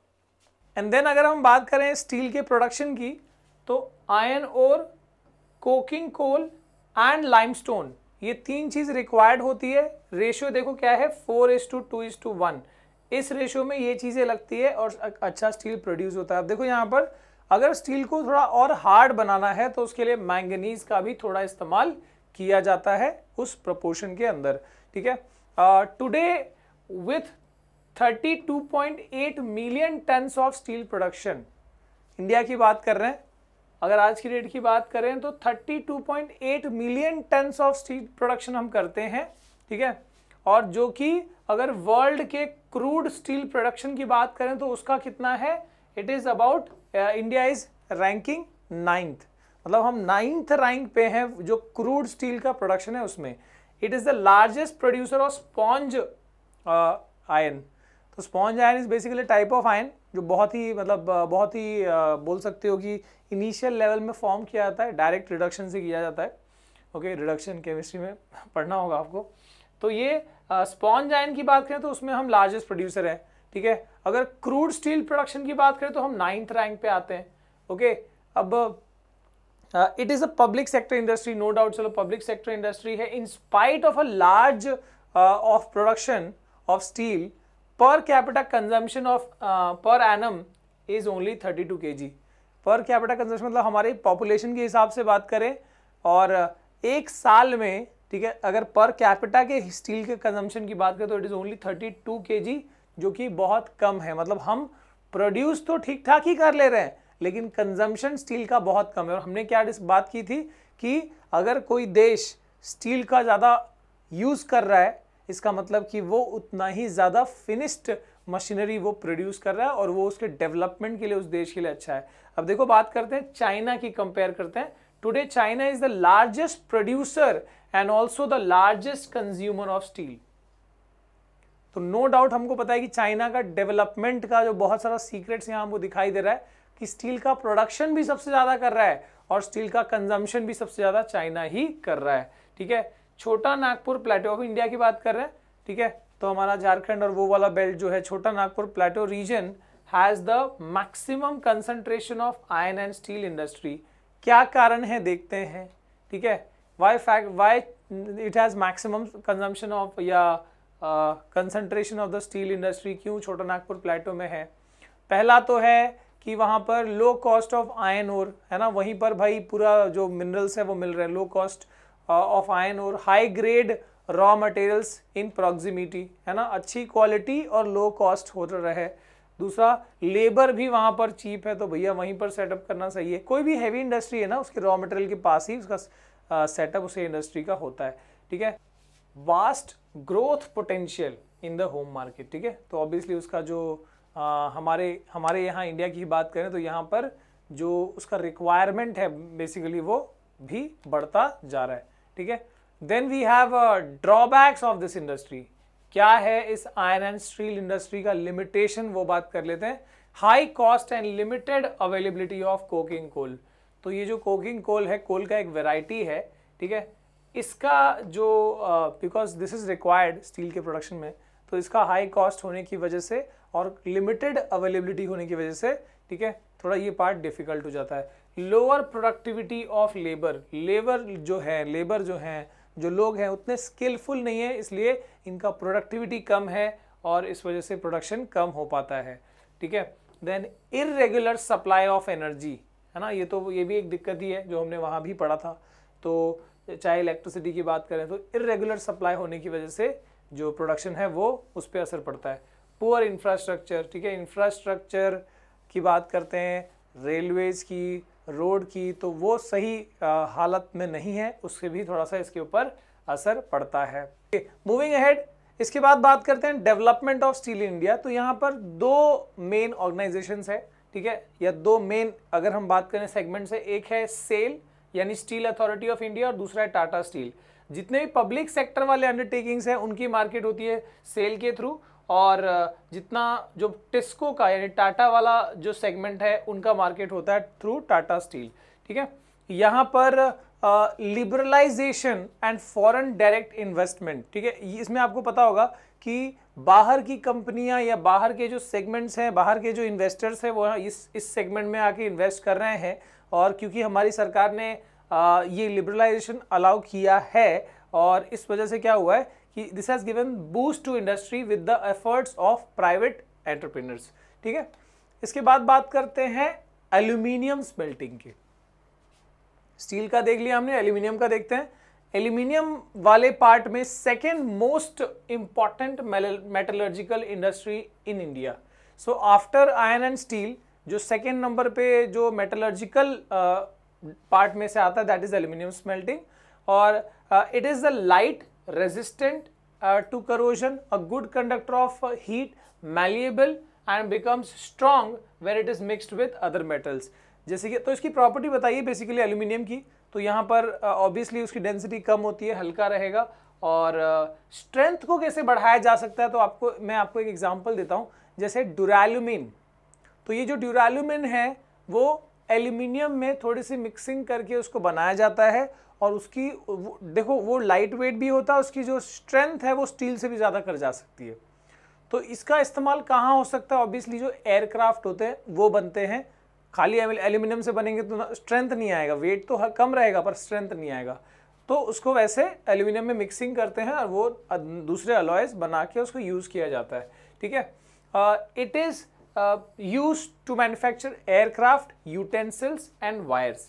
एंड देन अगर हम बात करें स्टील के प्रोडक्शन की तो आयन और कोकिंग कोल एंड लाइमस्टोन ये तीन चीज़ रिक्वायर्ड होती है रेशियो देखो क्या है four is to two is to one इस रेशियो में ये चीज़ें लगती है और अच्छा स्टील प्रोड्यूस होता है अब देखो यहाँ पर अगर स्टील को थोड़ा और हार्ड बनाना है तो उसके लिए मैंगनीज का भी थोड़ा इस्तेमाल किया जाता है उस प्रपोर्शन के अंदर ठीक है today with 32.8 million tons of steel production India की बात कर रहे हैं अगर आज की डेट की बात करें तो 32.8 million tons of steel production हम करते हैं ठीक है और जो कि अगर वर्ल्ड के क्रूड स्टील प्रोडक्शन की बात करें तो उसका कितना है it is about India is ranking ninth मतलब हम नाइन्थ रैंक पे हैं जो क्रूड स्टील का प्रोडक्शन है उसमें it is the largest producer of sponge iron तो sponge iron is basically type of iron जो बहुत ही मतलब uh, बहुत ही uh, बोल सकते हो कि इनिशियल लेवल में फॉर्म किया जाता है डायरेक्ट रिडक्शन से किया जाता है ओके रिडक्शन केमिस्ट्री में पढ़ना होगा आपको तो ये स्पॉन्ज uh, आयन की बात करें तो उसमें हम लार्जेस्ट प्रोड्यूसर हैं ठीक है अगर क्रूड स्टील प्रोडक्शन की बात करें तो हम नाइन्थ रैंक पे आते हैं ओके अब it is a public sector industry no doubt चलो पब्लिक सेक्टर इंडस्ट्री है in spite of a large of production of steel per capita consumption of per annum is only thirty two K G पर capita consumption मतलब हमारे population के हिसाब से बात करें और uh, एक साल में ठीक है अगर पर कैपिटा के स्टील के कंजम्पशन की बात करें तो it is only thirty two K G जो कि बहुत कम है मतलब हम प्रोड्यूस तो ठीक ठाक ही कर ले रहे हैं लेकिन कंजम्पशन स्टील का बहुत कम है और हमने क्या बात की थी कि अगर कोई देश स्टील का ज़्यादा यूज़ कर रहा है इसका मतलब कि वो उतना ही ज़्यादा फिनिश्ड मशीनरी वो प्रोड्यूस कर रहा है और वो उसके डेवलपमेंट के लिए उस देश के लिए अच्छा है अब देखो बात करते हैं चाइना की कंपेयर करते हैं today China is the largest producer and also the largest consumer of steel तो नो डाउट हमको पता है कि चाइना का डेवलपमेंट का जो बहुत सारा सीक्रेट्स यहाँ हमको दिखाई दे रहा है कि स्टील का प्रोडक्शन भी सबसे ज़्यादा कर रहा है और स्टील का कंजम्पशन भी सबसे ज़्यादा चाइना ही कर रहा है ठीक है छोटा नागपुर प्लेटो ऑफ इंडिया की बात कर रहे हैं ठीक है तो हमारा झारखंड और वो वाला बेल्ट जो है Chota Nagpur plateau region has the maximum concentration of iron and steel industry क्या कारण है देखते हैं ठीक है why fact why it has maximum consumption of या concentration of the steel industry क्यों छोटा नागपुर प्लेटो में है पहला तो है कि वहाँ पर लो कॉस्ट ऑफ आयन और है ना वहीं पर भाई पूरा जो मिनरल्स है वो मिल रहे हैं लो कॉस्ट ऑफ आयन और high grade raw materials in proximity है ना अच्छी क्वालिटी और लो कॉस्ट हो तो रहे दूसरा लेबर भी वहाँ पर चीप है तो भैया वहीं पर सेटअप करना सही है कोई भी हैवी इंडस्ट्री है ना उसके रॉ मटेरियल के पास ही उसका सेटअप उसे इंडस्ट्री का होता है ठीक है vast growth potential in the home market ठीक है तो ऑब्वियसली उसका जो आ, हमारे हमारे यहाँ इंडिया की बात करें तो यहाँ पर जो उसका रिक्वायरमेंट है बेसिकली वो भी बढ़ता जा रहा है ठीक है then we have drawbacks of this industry क्या है इस आयरन एंड स्टील इंडस्ट्री का लिमिटेशन वो बात कर लेते हैं high cost and limited availability of coking coal तो ये जो कोकिंग कोल है कोल का एक वेराइटी है ठीक है इसका जो because this is required steel के प्रोडक्शन में तो इसका हाई कॉस्ट होने की वजह से और लिमिटेड अवेलेबिलिटी होने की वजह से ठीक है थोड़ा ये पार्ट डिफिकल्ट हो जाता है lower productivity of labour labour जो है लेबर जो हैं जो लोग हैं उतने स्किलफुल नहीं है इसलिए इनका प्रोडक्टिविटी कम है और इस वजह से प्रोडक्शन कम हो पाता है ठीक है then irregular supply of energy है ना ये तो ये भी एक दिक्कत ही है जो हमने वहाँ भी पढ़ा था तो चाहे इलेक्ट्रिसिटी की बात करें तो इरेगुलर सप्लाई होने की वजह से जो प्रोडक्शन है वो उस पर असर पड़ता है पुअर इंफ्रास्ट्रक्चर ठीक है इंफ्रास्ट्रक्चर की बात करते हैं रेलवेज़ की रोड की तो वो सही आ, हालत में नहीं है उससे भी थोड़ा सा इसके ऊपर असर पड़ता है मूविंग अहेड इसके बाद बात करते हैं डेवलपमेंट ऑफ स्टील इंडिया तो यहाँ पर दो मेन ऑर्गेनाइजेशन है ठीक है या दो मेन अगर हम बात करें सेगमेंट से एक है सेल यानी स्टील अथॉरिटी ऑफ इंडिया और दूसरा है टाटा स्टील जितने भी पब्लिक सेक्टर वाले अंडरटेकिंग्स हैं उनकी मार्केट होती है सेल के थ्रू और जितना जो टिस्को का यानी टाटा वाला जो सेगमेंट है उनका मार्केट होता है थ्रू टाटा स्टील ठीक है यहाँ पर liberalisation and foreign direct investment ठीक है इसमें आपको पता होगा कि बाहर की कंपनियां या बाहर के जो सेगमेंट्स हैं बाहर के जो इन्वेस्टर्स हैं वो इस इस सेगमेंट में आके इन्वेस्ट कर रहे हैं और क्योंकि हमारी सरकार ने ये लिबरलाइजेशन अलाउ किया है और इस वजह से क्या हुआ है कि this has given boost to industry with the efforts of private entrepreneurs ठीक है इसके बाद बात करते हैं एल्यूमिनियम स्मेल्टिंग की स्टील का देख लिया हमने एल्यूमिनियम का देखते हैं एल्यूमिनियम वाले पार्ट में second most important metallurgical industry in India so after iron and steel जो सेकेंड नंबर पे जो मेटलर्जिकल पार्ट uh, में से आता है दैट इज एल्यूमिनियम स्मेल्टिंग और it is the light resistant to corrosion a good conductor of heat malleable and becomes strong where it is mixed with other metals जैसे कि तो इसकी प्रॉपर्टी बताइए बेसिकली एल्यूमिनियम की तो यहाँ पर ऑब्वियसली uh, उसकी डेंसिटी कम होती है हल्का रहेगा और स्ट्रेंथ uh, को कैसे बढ़ाया जा सकता है तो आपको मैं आपको एक एग्जाम्पल देता हूँ जैसे डुरालुमिन तो ये जो ड्यूरालुमिन है वो एल्यूमिनियम में थोड़ी सी मिक्सिंग करके उसको बनाया जाता है और उसकी वो, देखो वो लाइट वेट भी होता है उसकी जो स्ट्रेंथ है वो स्टील से भी ज़्यादा कर जा सकती है तो इसका इस्तेमाल कहाँ हो सकता है ऑब्वियसली जो एयरक्राफ्ट होते हैं वो बनते हैं खाली एल्यूमिनियम से बनेंगे तो स्ट्रेंथ नहीं आएगा वेट तो कम रहेगा पर स्ट्रेंथ नहीं आएगा तो उसको वैसे एल्यूमिनियम में मिक्सिंग करते हैं और वो दूसरे अलॉयज बना के उसको यूज़ किया जाता है ठीक है it is use to manufacture aircraft utensils and wires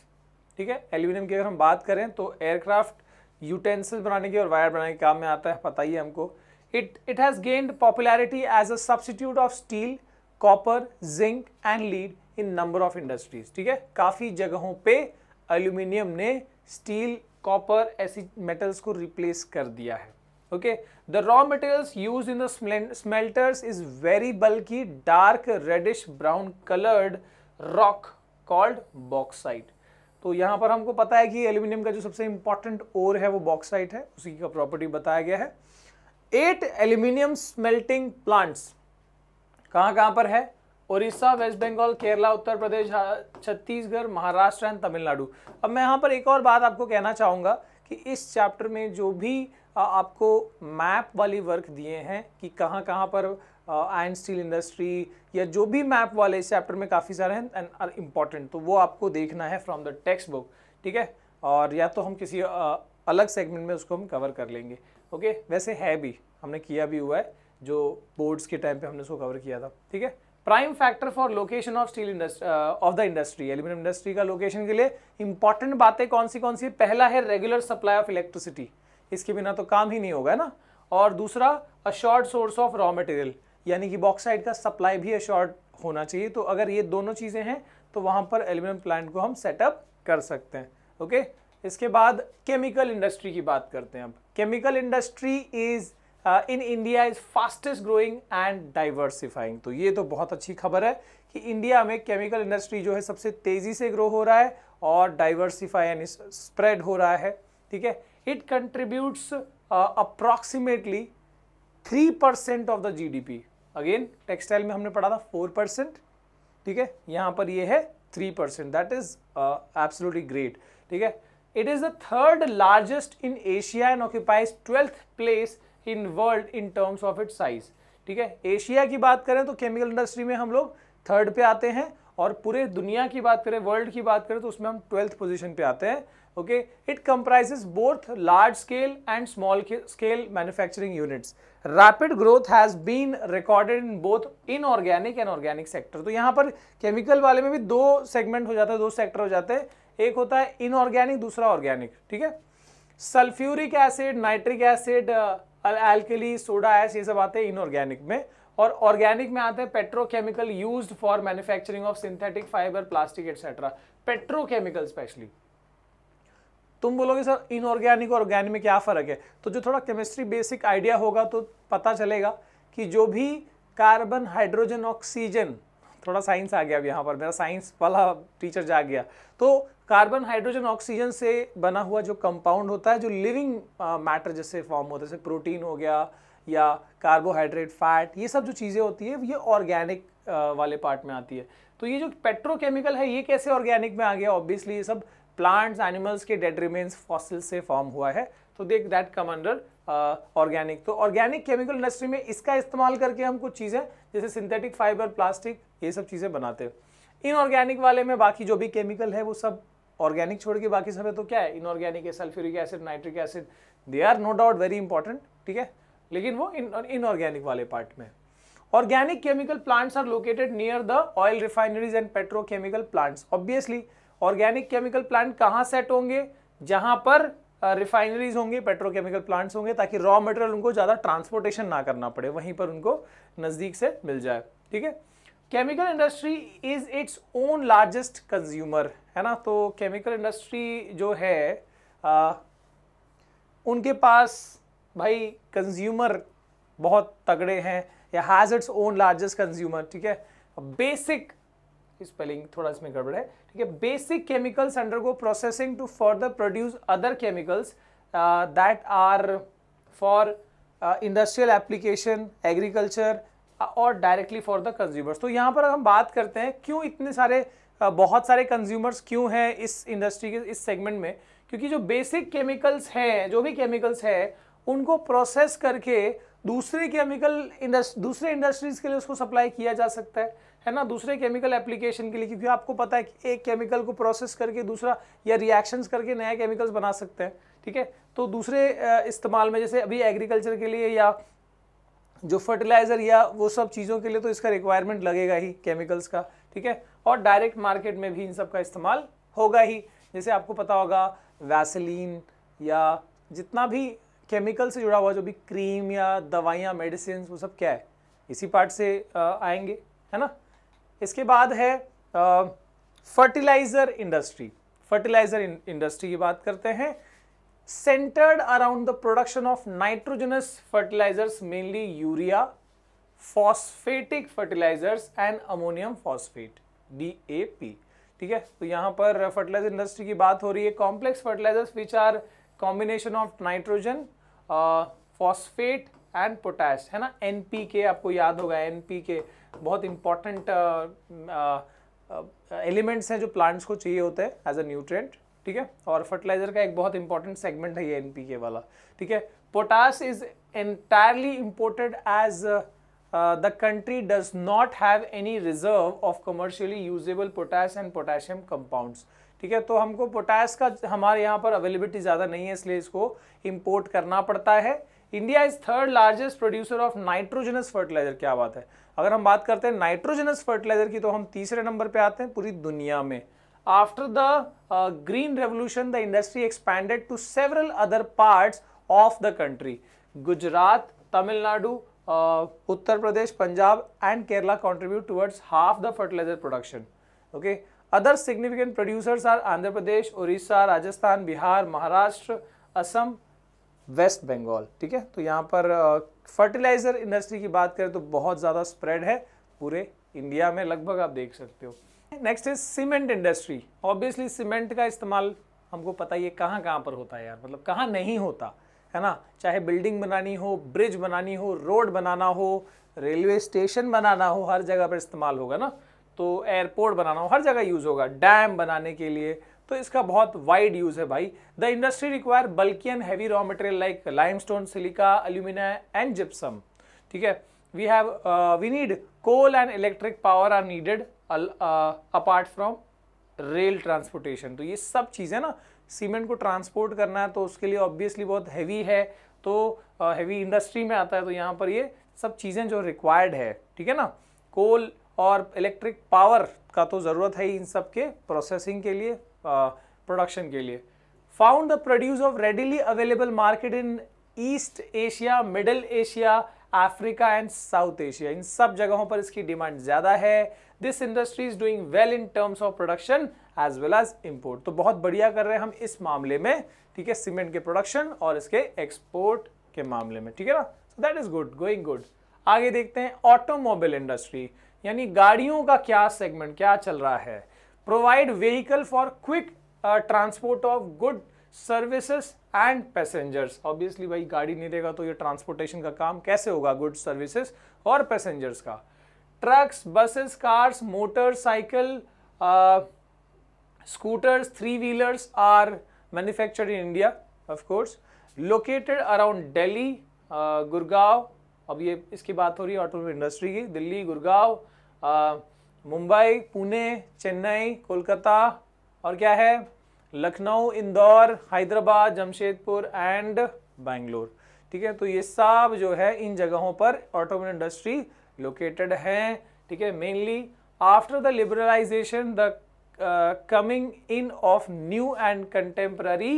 ठीक है एल्यूमिनियम की अगर हम बात करें तो एयरक्राफ्ट यूटेंसिल्स बनाने की और वायर बनाने के काम में आता है पता ही है हमको it it has gained popularity as a substitute of steel copper zinc and lead in number of industries ठीक है काफ़ी जगहों पे एल्यूमिनियम ने स्टील कॉपर ऐसी मेटल्स को रिप्लेस कर दिया है okay the raw materials used in the smelters is very bulky dark reddish brown colored rock called bauxite तो यहाँ पर हमको पता है कि एल्यूमिनियम का जो सबसे इंपॉर्टेंट ओर है वो बॉक्साइट है उसी का प्रॉपर्टी बताया गया है एट एल्यूमिनियम स्मेल्टिंग प्लांट्स कहाँ कहाँ पर है ओडिशा वेस्ट बंगाल केरला उत्तर प्रदेश छत्तीसगढ़ महाराष्ट्र एंड तमिलनाडु अब मैं यहाँ पर एक और बात आपको कहना चाहूँगा कि इस चैप्टर में जो भी आपको मैप वाली वर्क दिए हैं कि कहाँ कहाँ पर आयन स्टील इंडस्ट्री या जो भी मैप वाले इस चैप्टर में काफ़ी सारे हैं एंड आर इम्पॉर्टेंट तो वो आपको देखना है फ्रॉम द टेक्स्ट बुक ठीक है और या तो हम किसी आ, अलग सेगमेंट में उसको हम कवर कर लेंगे ओके वैसे है भी हमने किया भी हुआ है जो बोर्ड्स के टाइम पे हमने उसको कवर किया था ठीक है prime factor for location of steel industry of the industry aluminium industry का लोकेशन के लिए इंपॉर्टेंट बातें कौन सी कौन सी पहला है रेगुलर सप्लाई ऑफ इलेक्ट्रिसिटी इसके बिना तो काम ही नहीं होगा ना और दूसरा assured source of raw material यानी कि बॉक्साइड का सप्लाई भी अशॉर्ट होना चाहिए तो अगर ये दोनों चीज़ें हैं तो वहाँ पर एल्यूमिनियम प्लांट को हम सेटअप कर सकते हैं ओके इसके बाद केमिकल इंडस्ट्री की बात करते हैं अब chemical industry is in India is fastest growing and diversifying तो ये तो बहुत अच्छी खबर है कि इंडिया में केमिकल इंडस्ट्री जो है सबसे तेज़ी से ग्रो हो रहा है और डाइवर्सिफाई यानी स्प्रेड हो रहा है ठीक है it contributes approximately three percent of the G D P again textile में हमने पढ़ा था फोर परसेंट ठीक है यहां पर यह है three percent that is absolutely great ठीक है it is the third largest in Asia and occupies twelfth place in world in terms of it size ठीक है एशिया की बात करें तो केमिकल इंडस्ट्री में हम लोग थर्ड पे आते हैं और पूरे दुनिया की बात करें वर्ल्ड की बात करें तो उसमें हम ट्वेल्थ पोजिशन पे आते हैं okay it comprises both large scale and small scale manufacturing units rapid growth has been recorded in both inorganic and organic sector तो यहाँ पर केमिकल वाले में भी दो सेगमेंट हो जाते हैं दो सेक्टर हो जाते हैं एक होता है इनऑर्गेनिक दूसरा ऑर्गेनिक ठीक है sulphuric acid nitric acid alkali soda ash ये सब आते हैं इनऑर्गेनिक में और ऑर्गेनिक में आते हैं petrochemical used for manufacturing of synthetic fibre plastic etcetera petrochemical specially तुम बोलोगे सर इनऑर्गेनिक और ऑर्गेनिक में क्या फ़र्क है तो जो थोड़ा केमिस्ट्री बेसिक आइडिया होगा तो पता चलेगा कि जो भी कार्बन हाइड्रोजन ऑक्सीजन थोड़ा साइंस आ गया अब यहाँ पर मेरा साइंस वाला टीचर जा गया तो कार्बन हाइड्रोजन ऑक्सीजन से बना हुआ जो कंपाउंड होता है जो लिविंग मैटर जैसे फॉर्म होता है जैसे प्रोटीन हो गया या कार्बोहाइड्रेट फैट ये सब जो चीज़ें होती है ये ऑर्गेनिक वाले पार्ट में आती है तो ये जो पेट्रोकेमिकल है ये कैसे ऑर्गेनिक में आ गया ऑब्वियसली ये सब प्लांट्स एनिमल्स के डेड रिमेन्स फॉसिल से फॉर्म हुआ है तो देख दैट कम अंडर ऑर्गेनिक तो ऑर्गेनिक केमिकल इंडस्ट्री में इसका इस्तेमाल करके हम कुछ चीज़ें जैसे सिंथेटिक फाइबर प्लास्टिक ये सब चीज़ें बनाते हैं इनऑर्गेनिक वाले में बाकी जो भी केमिकल है वो सब ऑर्गेनिक छोड़ के बाकी सब है तो क्या है इनऑर्गेनिक है sulphuric acid nitric acid they are no doubt very important ठीक है लेकिन वो इनऑर्गेनिक वाले पार्ट में organic chemical plants are located near the oil refineries and petrochemical plants obviously organic chemical plant कहाँ सेट होंगे जहाँ पर रिफाइनरीज होंगे पेट्रोकेमिकल प्लांट्स होंगे ताकि रॉ मटेरियल उनको ज़्यादा ट्रांसपोर्टेशन ना करना पड़े वहीं पर उनको नज़दीक से मिल जाए ठीक है chemical industry is its own largest consumer है ना तो केमिकल इंडस्ट्री जो है आ, उनके पास भाई कंज्यूमर बहुत तगड़े हैं या has its own largest consumer ठीक है बेसिक स्पेलिंग थोड़ा इसमें गड़बड़ है ठीक है basic chemicals undergo processing to further produce other chemicals that are for industrial application agriculture और डायरेक्टली फॉर द कंज्यूमर्स तो यहाँ पर हम बात करते हैं क्यों इतने सारे uh, बहुत सारे कंज्यूमर्स क्यों हैं इस इंडस्ट्री के इस सेगमेंट में क्योंकि जो बेसिक केमिकल्स हैं जो भी केमिकल्स हैं उनको प्रोसेस करके दूसरे केमिकल इंडस्ट दूसरे इंडस्ट्रीज़ के लिए उसको सप्लाई किया जा सकता है है ना दूसरे केमिकल एप्लीकेशन के लिए क्योंकि आपको पता है कि एक केमिकल को प्रोसेस करके दूसरा या रिएक्शंस करके नया केमिकल्स बना सकते हैं ठीक है तो दूसरे इस्तेमाल में जैसे अभी एग्रीकल्चर के लिए या जो फर्टिलाइज़र या वो सब चीज़ों के लिए तो इसका रिक्वायरमेंट लगेगा ही केमिकल्स का ठीक है और डायरेक्ट मार्केट में भी इन सब का इस्तेमाल होगा ही जैसे आपको पता होगा वैसलीन या जितना भी केमिकल से जुड़ा हुआ जो भी क्रीम या दवाइयाँ मेडिसिन वो सब क्या है इसी पार्ट से आएंगे है ना इसके बाद है फर्टिलाइज़र इंडस्ट्री फर्टिलाइज़र इंडस्ट्री की बात करते हैं centered around the production of nitrogenous fertilizers phosphatic fertilisers and ammonium phosphate D A P ठीक है तो यहां पर फर्टिलाइजर इंडस्ट्री की बात हो रही है complex fertilisers which are combination of nitrogen phosphate and potash है ना के आपको याद होगा के बहुत important elements uh, mm, uh, uh, हैं जो प्लांट्स को चाहिए होते हैं एज अ न्यूट्रेंट ठीक है और फर्टिलाइजर का एक बहुत इंपॉर्टेंट सेगमेंट है ये एनपीके वाला ठीक है potash is entirely imported as the country does not have any reserve of commercially usable potash and potassium compounds ठीक है तो हमको पोटास का हमारे यहाँ पर अवेलेबिलिटी ज़्यादा नहीं है इसलिए इसको इम्पोर्ट करना पड़ता है India is third largest producer of nitrogenous fertiliser क्या बात है अगर हम बात करते हैं नाइट्रोजनस फर्टिलाइजर की तो हम तीसरे नंबर पे आते हैं पूरी दुनिया में after the green revolution the industry expanded to several other parts of the country Gujarat Tamil Nadu Uttar Pradesh Punjab and Kerala contribute towards half the fertiliser production okay other significant producers are Andhra Pradesh Orissa Rajasthan Bihar Maharashtra Assam West Bengal ठीक है तो यहाँ पर फर्टिलाइज़र इंडस्ट्री की बात करें तो बहुत ज़्यादा स्प्रेड है पूरे इंडिया में लगभग आप देख सकते हो next is cement industry obviously cement का इस्तेमाल हमको पता ही है कहाँ कहाँ पर होता है यार मतलब कहाँ नहीं होता है ना चाहे बिल्डिंग बनानी हो ब्रिज बनानी हो रोड बनाना हो रेलवे स्टेशन बनाना हो हर जगह पर इस्तेमाल होगा ना तो एयरपोर्ट बनाना हो हर जगह यूज़ होगा डैम बनाने के लिए तो इसका बहुत वाइड यूज है भाई the industry require bulky and heavy raw material like limestone silica alumina and gypsum ठीक है we have we need coal and electric power are needed apart from rail transportation तो ये सब चीज़ें ना सीमेंट को ट्रांसपोर्ट करना है तो उसके लिए ऑब्वियसली बहुत हैवी है तो हैवी uh, इंडस्ट्री में आता है तो यहाँ पर ये सब चीज़ें जो रिक्वायर्ड है ठीक है ना कोल और इलेक्ट्रिक पावर का तो ज़रूरत है इन सब के प्रोसेसिंग के लिए प्रोडक्शन के लिए found the produce of readily available market in East Asia Middle Asia Africa and South Asia इन सब जगहों पर इसकी डिमांड ज़्यादा है this industry is doing well in terms of production as well as import तो बहुत बढ़िया कर रहे हैं हम इस मामले में ठीक है सीमेंट के प्रोडक्शन और इसके एक्सपोर्ट के मामले में ठीक है ना so that is good going good आगे देखते हैं ऑटोमोबाइल इंडस्ट्री यानी गाड़ियों का क्या सेगमेंट क्या चल रहा है provide vehicle for quick uh, transport of good services and passengers obviously भाई गाड़ी नहीं देगा तो ये ट्रांसपोर्टेशन का काम कैसे होगा गुड्स सर्विसेज और पैसेंजर्स का trucks buses cars motorcycle scooters three wheelers are manufactured in india of course located around delhi uh, gurgaon अब ये इसकी बात हो रही है ऑटोमोबाइल इंडस्ट्री की दिल्ली गुरगांव मुंबई पुणे चेन्नई कोलकाता और क्या है लखनऊ इंदौर हैदराबाद जमशेदपुर एंड बैंगलोर ठीक है तो ये सब जो है इन जगहों पर ऑटोमोबाइल इंडस्ट्री लोकेटेड हैं ठीक है mainly after the liberalisation the coming in of new and contemporary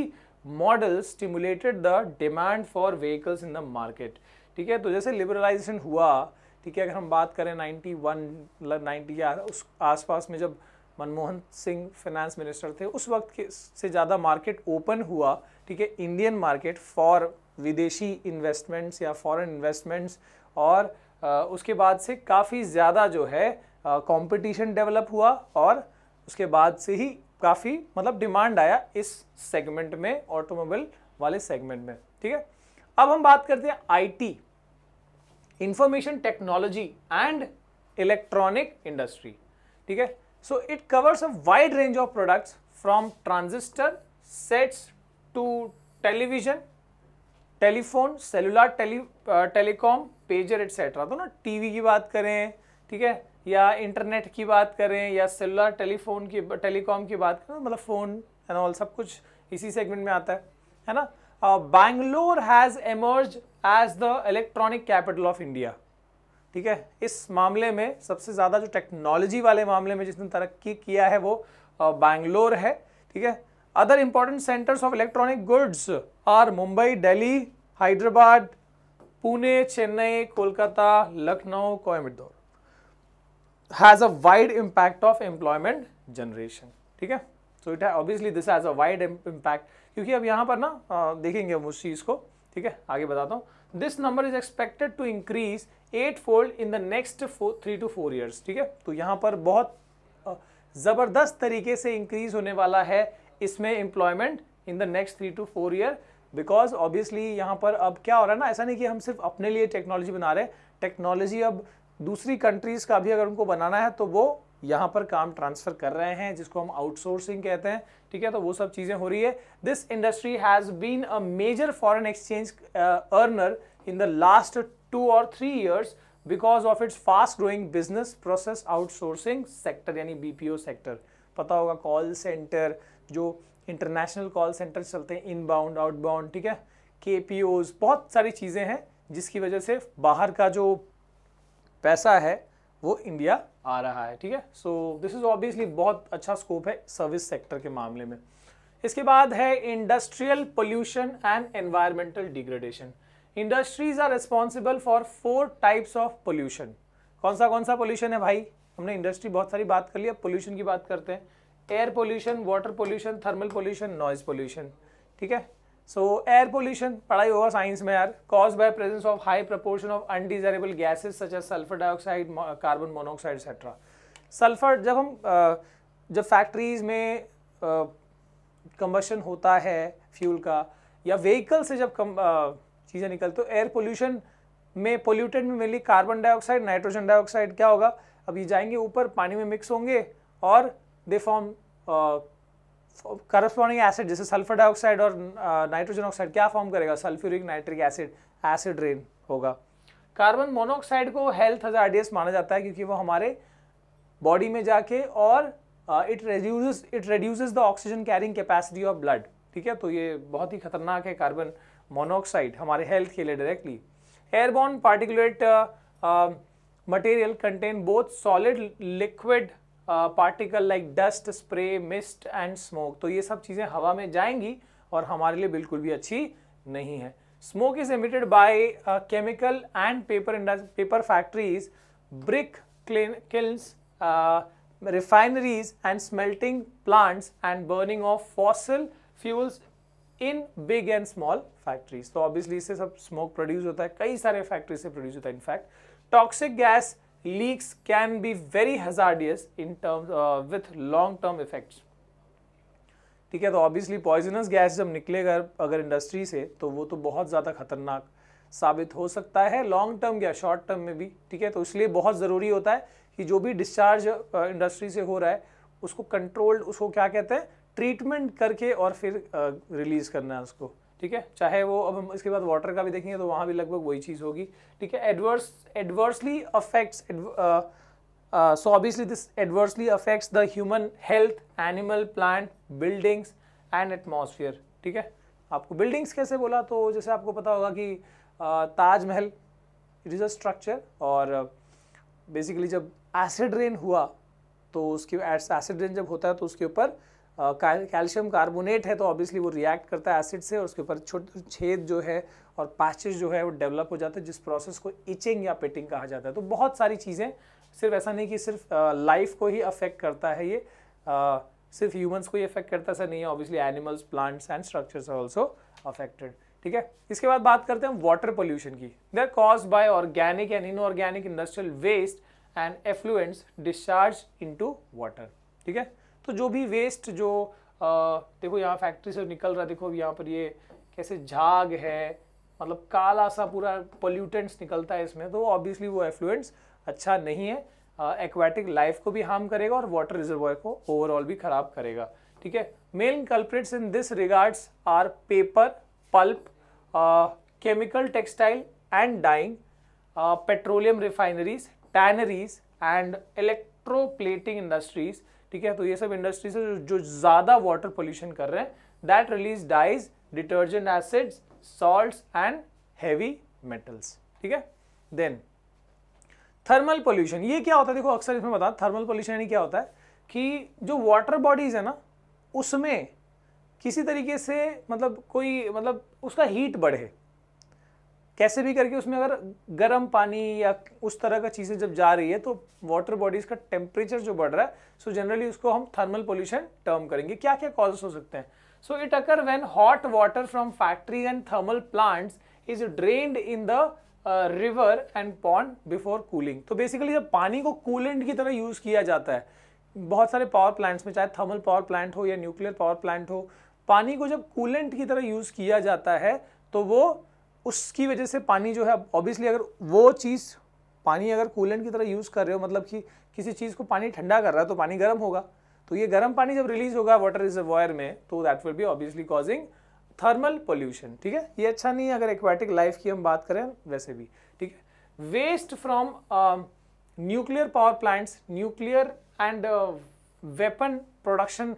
model stimulated the demand for vehicles in the market ठीक है तो जैसे लिबरलाइजेशन हुआ ठीक है अगर हम बात करें 91 नाइन्टी मतलब या उस आसपास में जब मनमोहन सिंह फाइनेंस मिनिस्टर थे उस वक्त के से ज़्यादा मार्केट ओपन हुआ ठीक है इंडियन मार्केट फॉर विदेशी इन्वेस्टमेंट्स या फॉरेन इन्वेस्टमेंट्स और आ, उसके बाद से काफ़ी ज़्यादा जो है कंपटीशन डेवलप हुआ और उसके बाद से ही काफ़ी मतलब डिमांड आया इस सेगमेंट में ऑटोमोबाइल वाले सेगमेंट में ठीक है अब हम बात करते हैं IT information technology and electronic industry ठीक है so it covers a wide range of products from transistor sets to television telephone cellular tele telecom pager etcetera तो ना टीवी की बात करें ठीक है या इंटरनेट की बात करें या सेलुलर टेलीफोन की टेलीकॉम की बात करें मतलब फ़ोन एंड ऑल सब कुछ इसी सेगमेंट में आता है है ना Bangalore has emerge as the electronic capital of India ठीक है इस मामले में सबसे ज़्यादा जो टेक्नोलॉजी वाले मामले में जिसने तरक्की किया है वो बैंगलोर है ठीक है other important centres of electronic goods are Mumbai Delhi Hyderabad Pune Chennai Kolkata Lucknow Coimbatore has a wide impact of employment generation ठीक है सो इट है obviously this has a wide impact क्योंकि अब यहाँ पर ना देखेंगे हम उस चीज़ को ठीक है आगे बताता हूँ this number is expected to increase eight fold in the next three to four years ठीक है तो यहाँ पर बहुत ज़बरदस्त तरीके से इंक्रीज होने वाला है इसमें employment in the next three to four year because obviously यहाँ पर अब क्या हो रहा है ना ऐसा नहीं कि हम सिर्फ अपने लिए टेक्नोलॉजी बना रहे हैं टेक्नोलॉजी अब दूसरी कंट्रीज़ का भी अगर उनको बनाना है तो वो यहाँ पर काम ट्रांसफर कर रहे हैं जिसको हम आउटसोर्सिंग कहते हैं ठीक है तो वो सब चीज़ें हो रही है this industry has been a major foreign exchange earner in the last two और three years because of its fast growing business process outsourcing sector यानी बीपीओ सेक्टर पता होगा कॉल सेंटर जो इंटरनेशनल कॉल सेंटर चलते हैं inbound outbound ठीक है के बहुत सारी चीज़ें हैं जिसकी वजह से बाहर का जो पैसा है वो इंडिया आ रहा है ठीक है सो दिस इज़ ऑब्वियसली बहुत अच्छा स्कोप है सर्विस सेक्टर के मामले में इसके बाद है industrial pollution and environmental degradation industries are responsible for four types of pollution कौन सा कौन सा पोल्यूशन है भाई हमने इंडस्ट्री बहुत सारी बात कर ली अब पोल्यूशन की बात करते हैं air pollution water pollution thermal pollution noise pollution ठीक है सो एयर पोल्यूशन पढ़ाई होगा साइंस में यार cause by presence of high proportion of undesirable gases such as sulphur dioxide carbon monoxide etcetera sulphur जब हम uh, जब फैक्ट्रीज में कंबशन uh, होता है फ्यूल का या व्हीकल से जब कम uh, चीज़ें निकलती तो एयर पोल्यूशन में पोल्यूटेड में मिली कार्बन डाइऑक्साइड नाइट्रोजन डाइऑक्साइड क्या होगा अब ये जाएंगे ऊपर पानी में मिक्स होंगे और दे फॉर्म करस्पॉन्डिंग एसिड जैसे सल्फर डाइऑक्साइड और नाइट्रोजन ऑक्साइड क्या फॉर्म करेगा sulphuric nitric acid acid rain होगा कार्बन मोनोऑक्साइड को हेल्थ हजार्डियस माना जाता है क्योंकि वो हमारे बॉडी में जाके और it reduce it reduce the oxygen carrying capacity of blood ठीक है तो ये बहुत ही खतरनाक है कार्बन मोनोऑक्साइड हमारे हेल्थ के लिए directly airborne particulate material contain both solid liquid particle like dust spray mist and smoke तो ये सब चीज़ें हवा में जाएंगी और हमारे लिए बिल्कुल भी अच्छी नहीं है smoke is emitted by chemical and paper paper factories brick kilns refineries and smelting plants and burning of fossil fuels in big and small factories तो ऑब्वियसली इससे सब स्मोक प्रोड्यूस होता है कई सारे फैक्ट्री से प्रोड्यूस होता है in fact toxic gas leaks can be very hazardous in terms uh, with long term effects ठीक है तो ऑब्वियसली पॉइजनस गैस जब निकलेगा अगर इंडस्ट्री से तो वो तो बहुत ज़्यादा खतरनाक साबित हो सकता है लॉन्ग टर्म या शॉर्ट टर्म में भी ठीक है तो इसलिए बहुत ज़रूरी होता है कि जो भी डिस्चार्ज इंडस्ट्री uh, से हो रहा है उसको कंट्रोल्ड उसको क्या कहते हैं ट्रीटमेंट करके और फिर रिलीज़ uh, करना है उसको ठीक है चाहे वो अब हम इसके बाद वाटर का भी देखेंगे तो वहाँ भी लगभग वही चीज़ होगी ठीक है adverse adversely affects so obviously this adversely affects the human health animal plant buildings and atmosphere ठीक है आपको बिल्डिंग्स कैसे बोला तो जैसे आपको पता होगा कि uh, Taj Mahal it is a structure और बेसिकली uh, जब एसिड रेन हुआ तो उसके एसिड रेन जब होता है तो उसके ऊपर कैल्शियम कार्बोनेट है तो ऑब्वियसली वो रिएक्ट करता है एसिड से और उसके ऊपर छोटे छेद जो है और पैचेज जो है वो डेवलप हो जाते हैं जिस प्रोसेस को इचिंग या पेटिंग कहा जाता है तो बहुत सारी चीज़ें सिर्फ ऐसा नहीं कि सिर्फ लाइफ को ही अफेक्ट करता है ये सिर्फ ह्यूमंस को ही अफेक्ट करता ऐसा नहीं है obviously animals plants and structures are also affected ठीक है इसके बाद बात करते हैं वाटर पोल्यूशन की दर cause by organic and inorganic industrial waste and effluents discharge into water ठीक है तो जो भी वेस्ट जो आ, देखो यहाँ फैक्ट्री से निकल रहा है देखो यहाँ पर ये कैसे झाग है मतलब काला सा पूरा पोल्यूटेंट्स निकलता है इसमें तो ऑब्वियसली वो एफ्लुएंट्स अच्छा नहीं है एक्वाटिक लाइफ को भी हार्म करेगा और वाटर रिजर्वर को ओवरऑल भी खराब करेगा ठीक है main culprits in this regards are paper pulp chemical textile and dyeing petroleum refineries tanneries and electroplating industries ठीक है तो ये सब इंडस्ट्रीज है जो ज़्यादा वाटर पोल्यूशन कर रहे हैं that release dyes detergent acids salt and heavy metals ठीक है देन थर्मल पोल्यूशन ये क्या होता है देखो अक्सर इसमें बता थर्मल पोल्यूशन यानी क्या होता है कि जो वाटर बॉडीज़ है ना उसमें किसी तरीके से मतलब कोई मतलब उसका हीट बढ़े कैसे भी करके उसमें अगर गर्म पानी या उस तरह का चीज़ें जब जा रही है तो वाटर बॉडीज़ का टेम्परेचर जो बढ़ रहा है सो so जनरली उसको हम थर्मल पोल्यूशन टर्म करेंगे क्या क्या कॉजेस हो सकते हैं so it occur when hot water from factory and thermal plants is drained in the river and pond before cooling तो बेसिकली जब पानी को कूलेंट की तरह यूज़ किया जाता है बहुत सारे पावर प्लांट्स में चाहे थर्मल पावर प्लांट हो या न्यूक्लियर पावर प्लांट हो पानी को जब कूलेंट की तरह यूज़ किया जाता है तो वो उसकी वजह से पानी जो है ऑब्वियसली अगर वो चीज़ पानी अगर कूलेंट की तरह यूज़ कर रहे हो मतलब कि किसी चीज़ को पानी ठंडा कर रहा है तो पानी गर्म होगा तो ये गर्म पानी जब रिलीज होगा वाटर रिजर्वायर में तो that will be obviously causing thermal pollution ठीक है ये अच्छा नहीं है अगर एक्वाटिक लाइफ की हम बात करें वैसे भी ठीक है waste from nuclear power plants nuclear and weapon production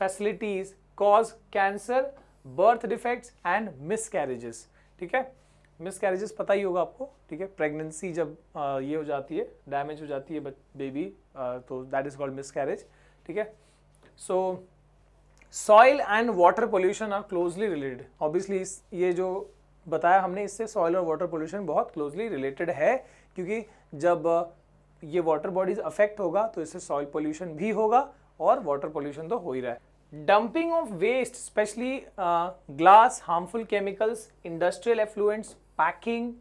facilities cause cancer birth defects and miscarriages ठीक है मिस कैरेजेस पता ही होगा आपको ठीक है प्रेगनेंसी जब ये हो जाती है डैमेज हो जाती है बेबी तो that is called miscarriage ठीक है so soil and water pollution are closely related obviously ये जो बताया हमने इससे सॉइल और वाटर पोल्यूशन बहुत क्लोजली रिलेटेड है क्योंकि जब ये वाटर बॉडीज अफेक्ट होगा तो इससे सॉइल पोल्यूशन भी होगा और वाटर पोल्यूशन तो हो ही रहा है dumping of waste specially glass harmful chemicals industrial effluents packing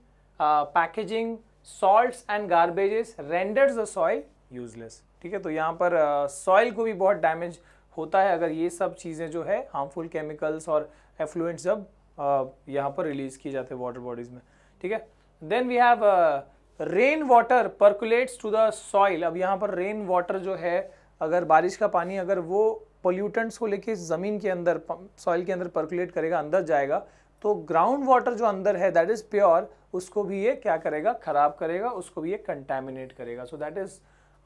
packaging salt and garbages renders the soil useless ठीक है तो यहाँ पर सॉइल uh, को भी बहुत डैमेज होता है अगर ये सब चीज़ें जो है हार्मफुल केमिकल्स और एफ्लुएंट्स जब uh, यहाँ पर रिलीज किए जाते हैं वाटर बॉडीज में ठीक है then we have rain water percolates to the soil अब यहाँ पर रेन वाटर जो है अगर बारिश का पानी अगर वो पोल्यूटेंट्स को लेके ज़मीन के अंदर सॉइल के अंदर परकुलेट करेगा अंदर जाएगा तो ग्राउंड वाटर जो अंदर है दैट इज़ प्योर उसको भी ये क्या करेगा ख़राब करेगा उसको भी ये कंटेमिनेट करेगा so that is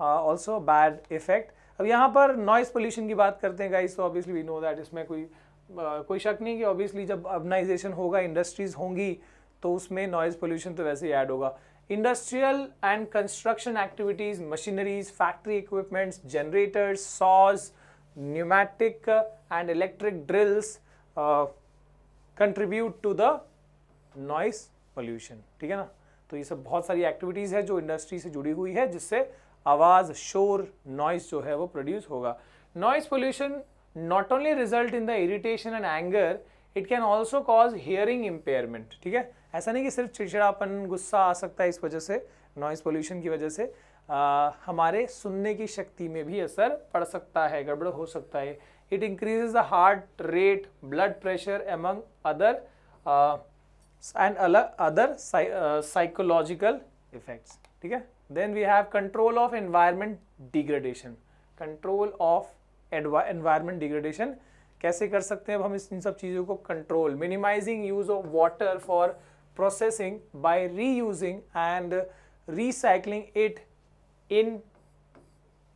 also bad effect अब यहाँ पर नॉइज़ पोल्यूशन की बात करते हैं गाइस तो ऑब्वियसली वी नो दैट इसमें कोई uh, कोई शक नहीं कि ऑब्वियसली जब अर्बनाइजेशन होगा इंडस्ट्रीज़ होंगी तो उसमें नॉइज़ पोल्यूशन तो वैसे ही ऐड होगा industrial and construction activities machineries factory equipments generators saws pneumatic and electric drills contribute to the noise pollution ठीक है ना तो ये सब बहुत सारी एक्टिविटीज़ है जो इंडस्ट्री से जुड़ी हुई है जिससे आवाज़ शोर नॉइस जो है वो प्रोड्यूस होगा noise pollution not only result in the irritation and anger it can also cause hearing impairment ठीक है ऐसा नहीं कि सिर्फ चिड़चिड़ापन गुस्सा आ सकता है इस वजह से नॉइस पोल्यूशन की वजह से आ, हमारे सुनने की शक्ति में भी असर पड़ सकता है गड़बड़ हो सकता है it increases the heart rate blood pressure among other and अलग अदर साइकोलॉजिकल इफेक्ट्स ठीक है then we have control of environment degradation control of environment degradation कैसे कर सकते हैं अब हम इस इन सब चीज़ों को control minimizing use of water for processing by using and recycling it in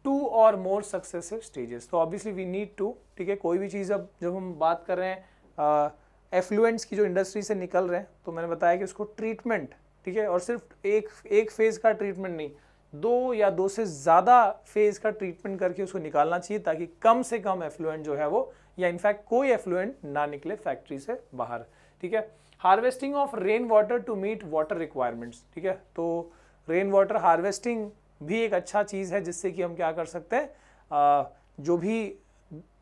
two or more successive stages तो ऑब्वियसली वी नीड टू ठीक है कोई भी चीज़ अब जब हम बात कर रहे हैं एफ्लुएंट्स की जो इंडस्ट्री से निकल रहे हैं तो मैंने बताया कि उसको ट्रीटमेंट ठीक है और सिर्फ एक एक फेज़ का ट्रीटमेंट नहीं दो या दो से ज़्यादा फेज़ का ट्रीटमेंट करके उसको निकालना चाहिए ताकि कम से कम एफ्लुएंट जो है वो या इनफैक्ट कोई एफ्लुएंट ना निकले फैक्ट्री से बाहर ठीक है harvesting of rain water to meet water requirements ठीक है तो रेन वाटर हार्वेस्टिंग भी एक अच्छा चीज़ है जिससे कि हम क्या कर सकते हैं जो भी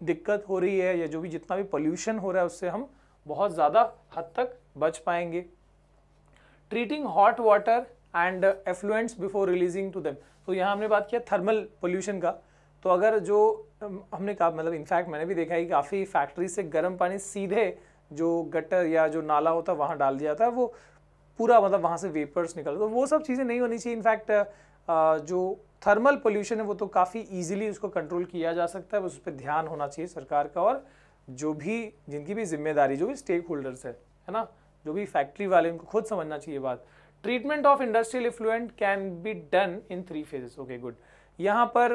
दिक्कत हो रही है या जो भी जितना भी पोल्यूशन हो रहा है उससे हम बहुत ज़्यादा हद तक बच पाएंगे treating hot water and effluents before releasing to them तो यहाँ हमने बात किया थर्मल पोल्यूशन का तो अगर जो हमने कहा मतलब इनफैक्ट मैंने भी देखा है कि काफ़ी फैक्ट्री से गर्म पानी सीधे जो गटर या जो नाला होता है वहाँ डाल दिया जाता है वो पूरा मतलब वहाँ से वेपर्स निकल तो वो सब चीज़ें नहीं होनी चाहिए इनफैक्ट जो थर्मल पोल्यूशन है वो तो काफ़ी इजीली उसको कंट्रोल किया जा सकता है बस उस पर ध्यान होना चाहिए सरकार का और जो भी जिनकी भी जिम्मेदारी जो भी स्टेक होल्डर्स है है ना जो भी फैक्ट्री वाले उनको खुद समझना चाहिए बात treatment of industrial effluent can be done in three phases okay good यहाँ पर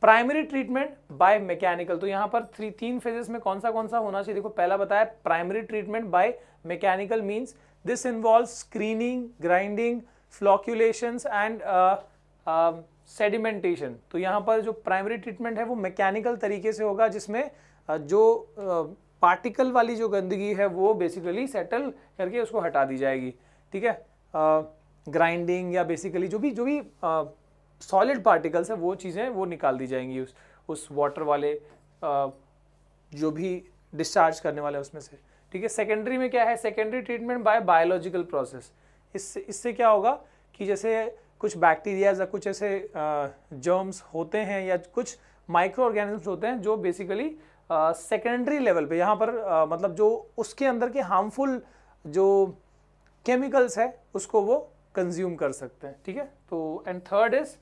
प्राइमरी ट्रीटमेंट बाय मैकेनिकल तो यहाँ पर थ्री तीन फेजेस में कौन सा कौन सा होना चाहिए देखो पहला बताया primary treatment by mechanical means this involve screening grinding flocculations and sedimentation तो यहाँ पर जो प्राइमरी ट्रीटमेंट है वो मैकेनिकल तरीके से होगा जिसमें uh, जो पार्टिकल uh, वाली जो गंदगी है वो बेसिकली सेटल करके उसको हटा दी जाएगी ठीक है ग्राइंडिंग uh, या बेसिकली जो भी जो भी सॉलिड पार्टिकल्स है वो चीज़ें वो निकाल दी जाएंगी उस उस वाटर वाले uh, जो भी डिस्चार्ज करने वाले उसमें से ठीक है सेकेंडरी में क्या है secondary treatment by biological process इससे इससे क्या होगा कि जैसे कुछ बैक्टीरियाज या कुछ ऐसे जर्म्स होते हैं या कुछ माइक्रो ऑर्गेनिजम्स होते हैं जो बेसिकली सेकेंडरी लेवल पे यहाँ पर आ, मतलब जो उसके अंदर के हार्मफुल जो केमिकल्स है उसको वो कंज्यूम कर सकते हैं ठीक है तो and third is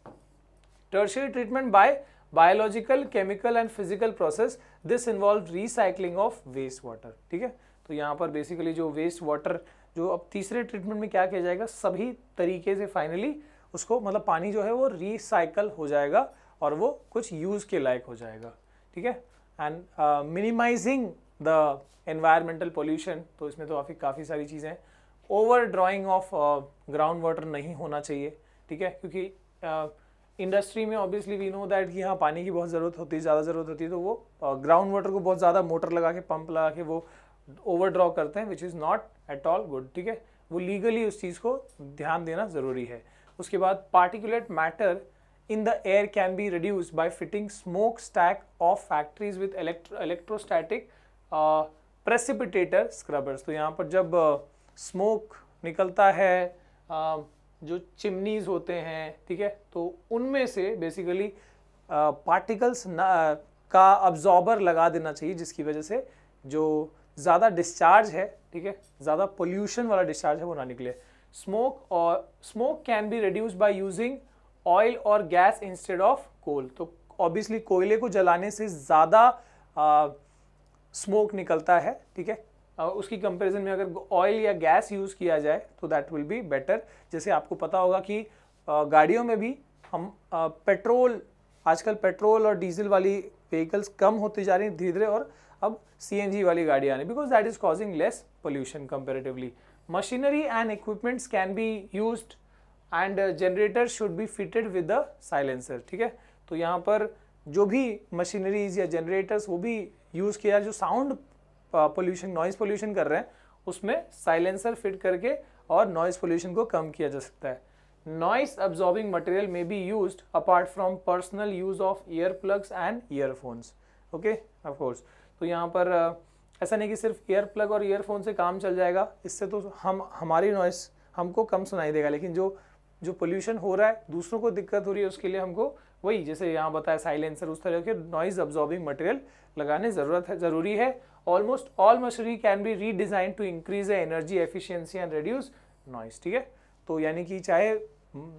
tertiary treatment by biological chemical and physical process this involve recycling of waste water ठीक है तो यहाँ पर बेसिकली जो वेस्ट वाटर जो अब तीसरे ट्रीटमेंट में क्या किया जाएगा सभी तरीके से फाइनली उसको मतलब पानी जो है वो रिसाइकल हो जाएगा और वो कुछ यूज़ के लायक हो जाएगा ठीक है and minimizing the environmental pollution तो इसमें तो काफ़ी काफ़ी सारी चीज़ें हैं over drawing of ground water नहीं होना चाहिए ठीक है क्योंकि इंडस्ट्री uh, में ऑब्वियसली वी नो दैट कि हाँ पानी की बहुत ज़रूरत होती है ज़्यादा ज़रूरत होती है तो वो ग्राउंड uh, वाटर को बहुत ज़्यादा मोटर लगा के पंप लगा के वो ओवर ड्रॉ करते हैं which is not at all good ठीक है वो लीगली उस चीज़ को ध्यान देना ज़रूरी है उसके बाद particulate matter in the air can be reduce by fitting smoke stack of factories with electrostatic precipitator scrubbers तो यहाँ पर जब स्मोक uh, निकलता है uh, जो चिमनीज होते हैं ठीक है तो उनमें से बेसिकली पार्टिकल्स uh, uh, का अब्जॉर्बर लगा देना चाहिए जिसकी वजह से जो ज़्यादा डिस्चार्ज है ठीक है ज़्यादा पोल्यूशन वाला डिस्चार्ज है वो ना निकले स्मोक और smoke can be reduce by using oil और गैस इंस्टेड ऑफ कोल तो ऑब्वियसली कोयले को जलाने से ज़्यादा स्मोक निकलता है ठीक है उसकी कंपैरिजन में अगर ऑयल या गैस यूज़ किया जाए तो दैट विल बी बेटर जैसे आपको पता होगा कि गाड़ियों में भी हम पेट्रोल आजकल पेट्रोल और डीजल वाली व्हीकल्स कम होती जा रही हैं धीरे धीरे और अब सी वाली गाड़ी आने because that is causing less pollution comparatively machinery and equipments can be use and generator should be fitted with the silencer ठीक है तो यहाँ पर जो भी मशीनरीज या जनरेटर्स वो भी यूज़ किया जो साउंड पोल्यूशन नॉइज़ पोल्यूशन कर रहे हैं उसमें साइलेंसर फिट करके और नॉइज़ पोल्यूशन को कम किया जा सकता है noise absorbing material may be use apart from personal use of ear plugs and earphones okay of course तो यहाँ पर ऐसा नहीं कि सिर्फ ईयर प्लग और ईयरफोन से काम चल जाएगा इससे तो हम हमारी नॉइस हमको कम सुनाई देगा लेकिन जो जो पोल्यूशन हो रहा है दूसरों को दिक्कत हो रही है उसके लिए हमको वही जैसे यहाँ बताया साइलेंसर उस तरह के नॉइज अब्जॉर्बिंग मटेरियल लगाने ज़रूरत है ज़रूरी है almost all machinery can be redesign to increase a energy efficiency and reduce noise ठीक है तो यानी कि चाहे हम्म,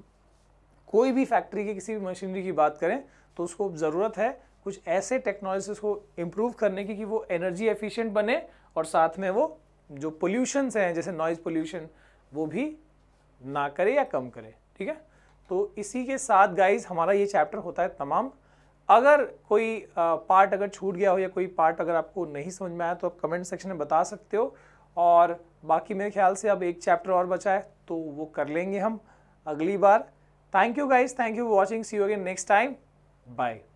कोई भी फैक्ट्री की किसी भी मशीनरी की बात करें तो उसको ज़रूरत है कुछ ऐसे टेक्नोलॉजीज को इम्प्रूव करने की कि वो एनर्जी एफिशिएंट बने और साथ में वो जो पोल्यूशंस हैं जैसे नॉइज़ पोल्यूशन वो भी ना करे या कम करे ठीक है तो इसी के साथ गाइज हमारा ये चैप्टर होता है तमाम अगर कोई पार्ट अगर छूट गया हो या कोई पार्ट अगर आपको नहीं समझ में आया तो आप कमेंट सेक्शन में बता सकते हो और बाकी मेरे ख्याल से अब एक चैप्टर और बचा है तो वो कर लेंगे हम अगली बार thank you guys thank you watching see you again next time bye